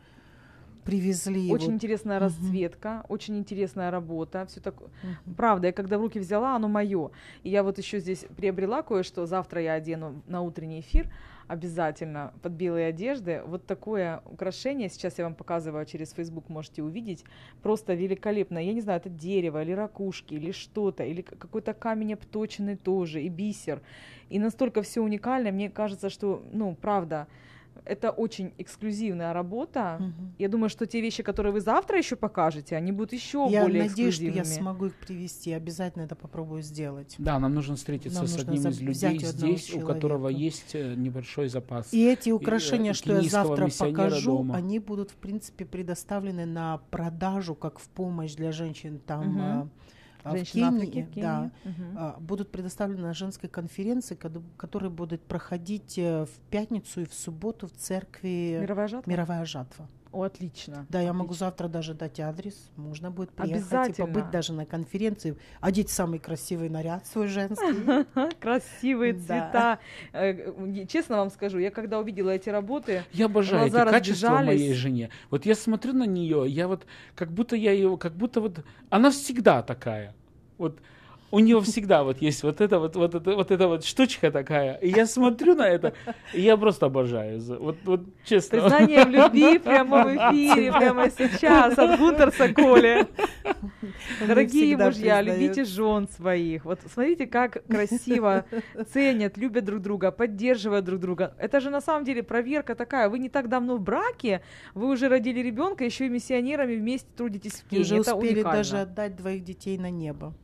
Привезли. Очень вот. интересная угу. расцветка, очень интересная работа. Все так... угу. Правда, я когда в руки взяла, оно мое. И я вот еще здесь приобрела кое-что. Завтра я одену на утренний эфир обязательно под белые одежды. Вот такое украшение, сейчас я вам показываю а через Facebook, можете увидеть, просто великолепно. Я не знаю, это дерево или ракушки, или что-то, или какой-то камень обточенный тоже, и бисер. И настолько все уникально, мне кажется, что, ну, правда, это очень эксклюзивная работа. Угу. Я думаю, что те вещи, которые вы завтра еще покажете, они будут еще более эксклюзивными. Я надеюсь, что я смогу их привести. обязательно это попробую сделать. Да, нам нужно встретиться нам с одним из людей здесь, человека. у которого есть э, небольшой запас. И эти украшения, и, э, что я завтра покажу, дома. они будут, в принципе, предоставлены на продажу, как в помощь для женщин там. Угу а в Женщина Кении, Африки, в Кении. Да, угу. будут предоставлены женской конференции, которые будут проходить э, в пятницу и в субботу в церкви Мировая жатва. Мировая жатва. О, отлично. Да, я отлично. могу завтра даже дать адрес. Можно будет приехать и побыть даже на конференции, одеть самый красивый наряд свой женский. Красивые цвета. Э, честно вам скажу, я когда увидела эти работы, я обожаю эти качества моей жене. Вот я смотрю на нее, я вот как будто я ее, как будто вот она всегда такая. Вот у нее всегда вот есть вот это вот, вот, это, вот эта вот штучка такая. И я смотрю на это, и я просто обожаю. Вот, вот честно. Признание в любви прямо в эфире, прямо сейчас от Гунтерса Коли. Дорогие мужья, признает. любите жен своих. Вот смотрите, как красиво ценят, любят друг друга, поддерживают друг друга. Это же на самом деле проверка такая. Вы не так давно в браке, вы уже родили ребенка, еще и миссионерами вместе трудитесь в Кении. уже успели уникально. даже отдать двоих детей на небо.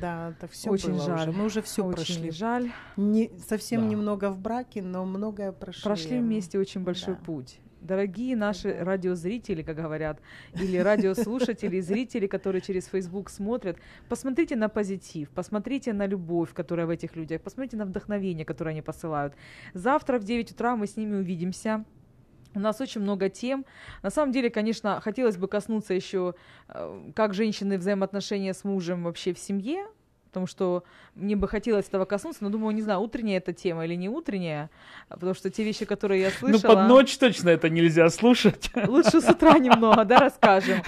Да, это все очень было жаль. Уже. Мы уже все прошли. Жаль. Не, совсем да. немного в браке, но многое прошли. Прошли вместе очень большой да. путь. Дорогие наши да. радиозрители, как говорят, или радиослушатели, зрители, которые через Facebook смотрят, посмотрите на позитив, посмотрите на любовь, которая в этих людях, посмотрите на вдохновение, которое они посылают. Завтра в 9 утра мы с ними увидимся. У нас очень много тем. На самом деле, конечно, хотелось бы коснуться еще, э, как женщины взаимоотношения с мужем вообще в семье, потому что мне бы хотелось этого коснуться, но думаю, не знаю, утренняя эта тема или не утренняя, потому что те вещи, которые я слышала... Ну, под ночь точно это нельзя слушать. Лучше с утра немного, да, расскажем.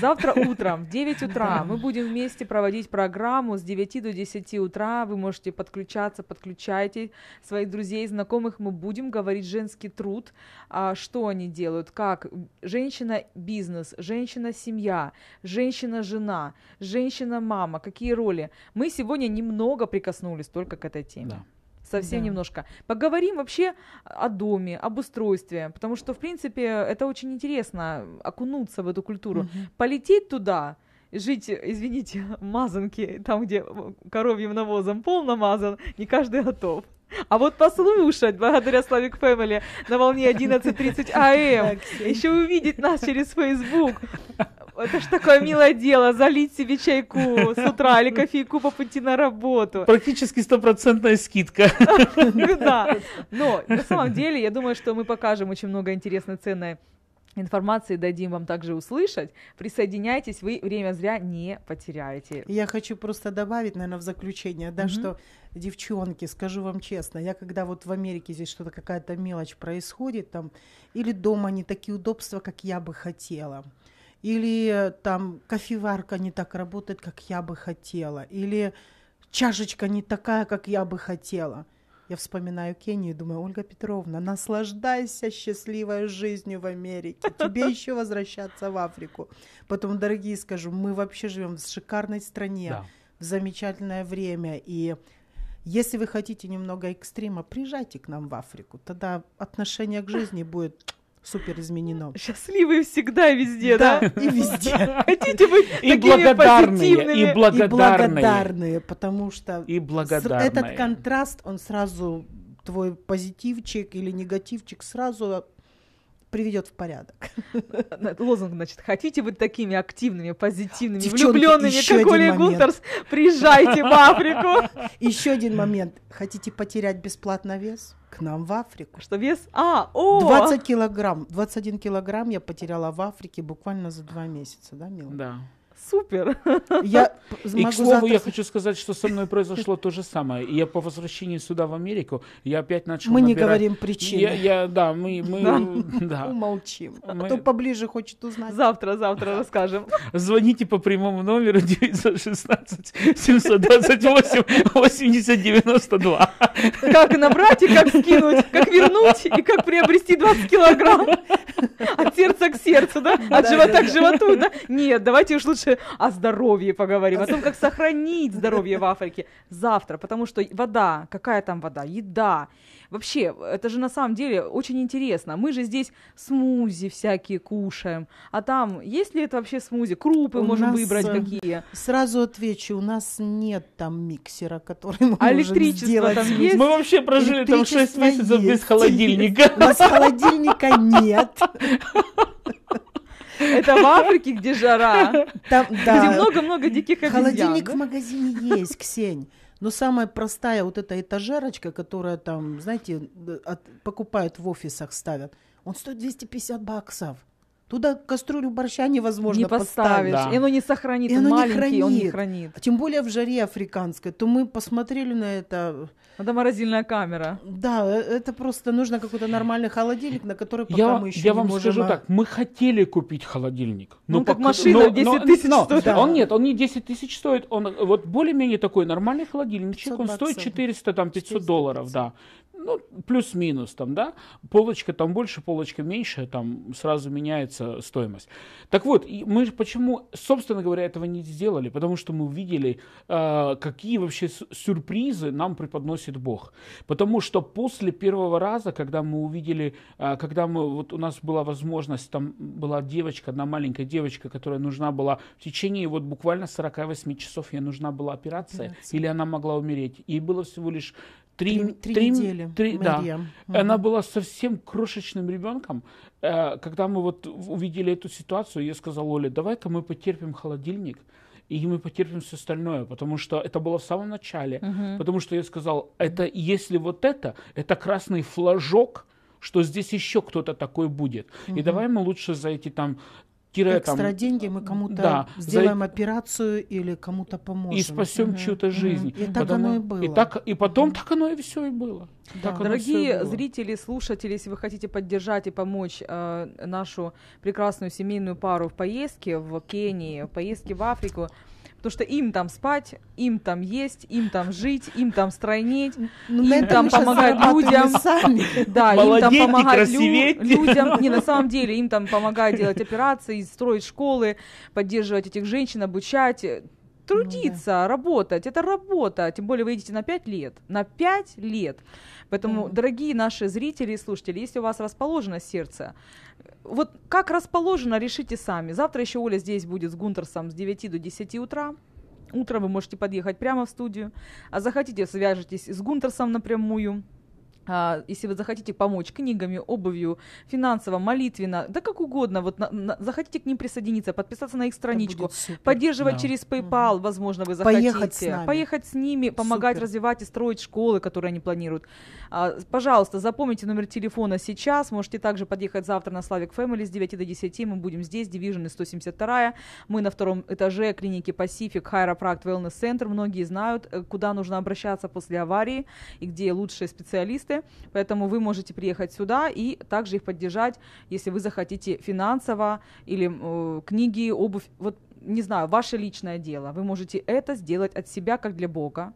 Завтра утром, в 9 утра, мы будем вместе проводить программу с 9 до 10 утра. Вы можете подключаться, подключайте своих друзей, знакомых. Мы будем говорить женский труд, а, что они делают, как женщина-бизнес, женщина-семья, женщина-жена, женщина-мама, какие роли. Мы сегодня немного прикоснулись только к этой теме. Да совсем да. немножко. Поговорим вообще о доме, об устройстве, потому что, в принципе, это очень интересно, окунуться в эту культуру. Угу. Полететь туда, жить, извините, мазанки, там, где э, коровьим навозом пол намазан, не каждый готов. А вот послушать, благодаря Славик Фэмили, на волне 11.30 АМ, еще увидеть нас через Facebook. Это ж такое милое дело, залить себе чайку с утра или кофейку по пути на работу. Практически стопроцентная скидка. Да, но на самом деле я думаю, что мы покажем очень много интересной ценной информации дадим вам также услышать. Присоединяйтесь, вы время зря не потеряете. Я хочу просто добавить, наверное, в заключение, да, угу. что девчонки, скажу вам честно, я когда вот в Америке здесь что-то какая-то мелочь происходит там, или дома не такие удобства, как я бы хотела, или там кофеварка не так работает, как я бы хотела, или чашечка не такая, как я бы хотела – я вспоминаю Кению и думаю, Ольга Петровна, наслаждайся счастливой жизнью в Америке. Тебе еще возвращаться в Африку. Потом, дорогие, скажу, мы вообще живем в шикарной стране, да. в замечательное время. И если вы хотите немного экстрима, приезжайте к нам в Африку. Тогда отношение к жизни будет супер изменено. Счастливые всегда везде, да? да? И везде. Хотите быть и такими позитивными. И благодарные. И благодарные, потому что и благодарные. этот контраст, он сразу твой позитивчик или негативчик сразу приведет в порядок. Лозунг, значит, хотите быть такими активными, позитивными, Девчонки, влюбленными, как Оля Гунтерс, приезжайте в Африку. Еще один момент. Хотите потерять бесплатно вес? к нам в Африку. Что вес? А, о! 20 килограмм, 21 килограмм я потеряла в Африке буквально за два месяца, да, милая? Да. Супер. Я и к слову, завтра... я хочу сказать, что со мной произошло то же самое. И я по возвращении сюда в Америку, я опять начал Мы набирать... не говорим причины. Я, я, да, мы, мы да. Да. умолчим. А мы... А поближе хочет узнать. Завтра, завтра расскажем. Звоните по прямому номеру 916-728-8092. Как набрать и как скинуть, как вернуть и как приобрести 20 килограмм от сердца к сердцу, да? От да, живота да. к животу, да? Нет, давайте уж лучше лучше о здоровье поговорим, о том, как сохранить здоровье в Африке завтра, потому что вода, какая там вода, еда. Вообще, это же на самом деле очень интересно. Мы же здесь смузи всякие кушаем, а там есть ли это вообще смузи? Крупы у можем нас, выбрать э, какие? Сразу отвечу, у нас нет там миксера, который мы а электричество сделать. там есть? Мы вообще прожили там 6 месяцев есть. без холодильника. У нас холодильника нет. Это в Африке, где жара. Там, да. Где много-много диких обезьян. Холодильник да? в магазине есть, Ксень. Но самая простая вот эта этажерочка, которая там, знаете, от, покупают в офисах, ставят, он стоит 250 баксов. Туда кастрюлю борща невозможно не поставишь. Поставить. Да. И оно не сохранит. И оно Маленький, не хранит. он не хранит. А тем более в жаре африканской. То мы посмотрели на это. Надо морозильная камера. Да, э, это просто нужно какой-то нормальный холодильник, на который пока я, мы еще я не вам можем... скажу а, так, мы хотели купить холодильник. Ну, как пока... машина но, 10 тысяч но, стоит. Да. Он нет, он не 10 тысяч стоит, он э, вот более-менее такой нормальный холодильничек, он стоит 400, там 500 500 долларов, да ну, плюс-минус там, да, полочка там больше, полочка меньше, там сразу меняется стоимость. Так вот, мы почему, собственно говоря, этого не сделали, потому что мы увидели, э, какие вообще сюрпризы нам преподносит Бог. Потому что после первого раза, когда мы увидели, э, когда мы, вот у нас была возможность, там была девочка, одна маленькая девочка, которая нужна была в течение вот буквально 48 часов, ей нужна была операция, операция. или она могла умереть. Ей было всего лишь три, три, три недели. Три, да. Угу. Она была совсем крошечным ребенком. Э, когда мы вот увидели эту ситуацию, я сказал Оле, давай-ка мы потерпим холодильник, и мы потерпим все остальное, потому что это было в самом начале, угу. потому что я сказал, это если вот это, это красный флажок, что здесь еще кто-то такой будет. Угу. И давай мы лучше за эти там Тире, Экстра там, деньги мы кому-то да, сделаем за... операцию или кому-то поможем. И спасем угу. чью-то жизнь. Угу. И так Потому... оно и было. И, так, и потом так оно и все и было. Да. Так Дорогие было. зрители, слушатели, если вы хотите поддержать и помочь э, нашу прекрасную семейную пару в поездке в Кении, в поездке в Африку, потому что им там спать, им там есть, им там жить, им там стройнеть, ну, им там помогать людям. Да, им там помогать людям. Не, на самом деле, им там помогать делать операции, строить школы, поддерживать этих женщин, обучать трудиться, ну, да. работать. Это работа. Тем более вы идите на 5 лет. На 5 лет. Поэтому, да. дорогие наши зрители и слушатели, если у вас расположено сердце, вот как расположено, решите сами. Завтра еще Оля здесь будет с Гунтерсом с 9 до 10 утра. Утром вы можете подъехать прямо в студию. А захотите, свяжетесь с Гунтерсом напрямую. А, если вы захотите помочь книгами, обувью, финансово, молитвенно, да как угодно, вот на, на, захотите к ним присоединиться, подписаться на их страничку, поддерживать да. через PayPal, mm-hmm. возможно, вы захотите, поехать с нами, поехать с ними помогать супер. развивать и строить школы, которые они планируют. А, пожалуйста, запомните номер телефона сейчас, можете также подъехать завтра на Славик Family с 9 до 10, мы будем здесь, Division 172, мы на втором этаже клиники Pacific Chiropract Wellness Center, многие знают, э, куда нужно обращаться после аварии и где лучшие специалисты проекты, поэтому вы можете приехать сюда и также их поддержать, если вы захотите финансово или э, книги, обувь, вот не знаю, ваше личное дело. Вы можете это сделать от себя, как для Бога.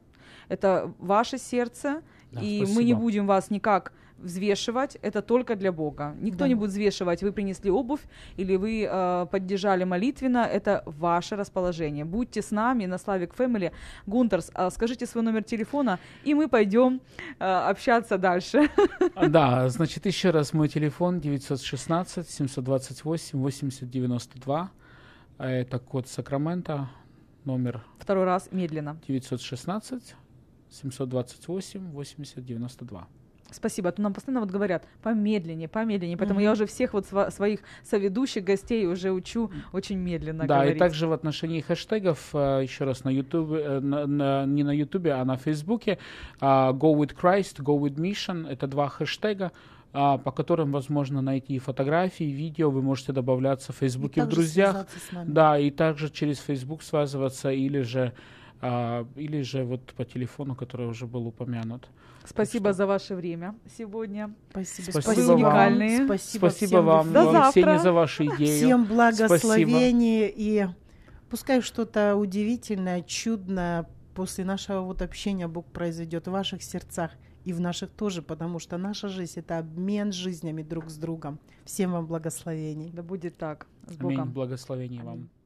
Это ваше сердце, да, и спасибо. мы не будем вас никак взвешивать, это только для Бога. Никто да. не будет взвешивать, вы принесли обувь или вы э, поддержали молитвенно, это ваше расположение. Будьте с нами на Slavic Family. Гунтерс, э, скажите свой номер телефона, и мы пойдем э, общаться дальше. А, да, значит, еще раз мой телефон 916 728 8092. Это код Сакрамента, номер... Второй раз медленно. 916 728 8092. Спасибо, а то нам постоянно вот говорят помедленнее, помедленнее, поэтому mm-hmm. я уже всех вот сва- своих соведущих гостей уже учу очень медленно да, говорить. и также в отношении хэштегов, э, еще раз, на YouTube, э, на, на, не на YouTube, а на Facebook, э, Go with Christ, Go with Mission, это два хэштега, по которым возможно найти фотографии, видео, вы можете добавляться в Фейсбуке в друзьях. Да, и также через Facebook связываться или же а, или же вот по телефону, который уже был упомянут. Спасибо за ваше время сегодня. Спасибо. Спасибо Вы уникальные. Вам. Спасибо, Спасибо всем. вам, До вам завтра. за ваши идеи. Всем благословения Спасибо. и пускай что-то удивительное, чудное после нашего вот общения Бог произойдет в ваших сердцах и в наших тоже, потому что наша жизнь — это обмен жизнями друг с другом. Всем вам благословений. Да будет так. С Богом. Аминь. Благословений Аминь. вам.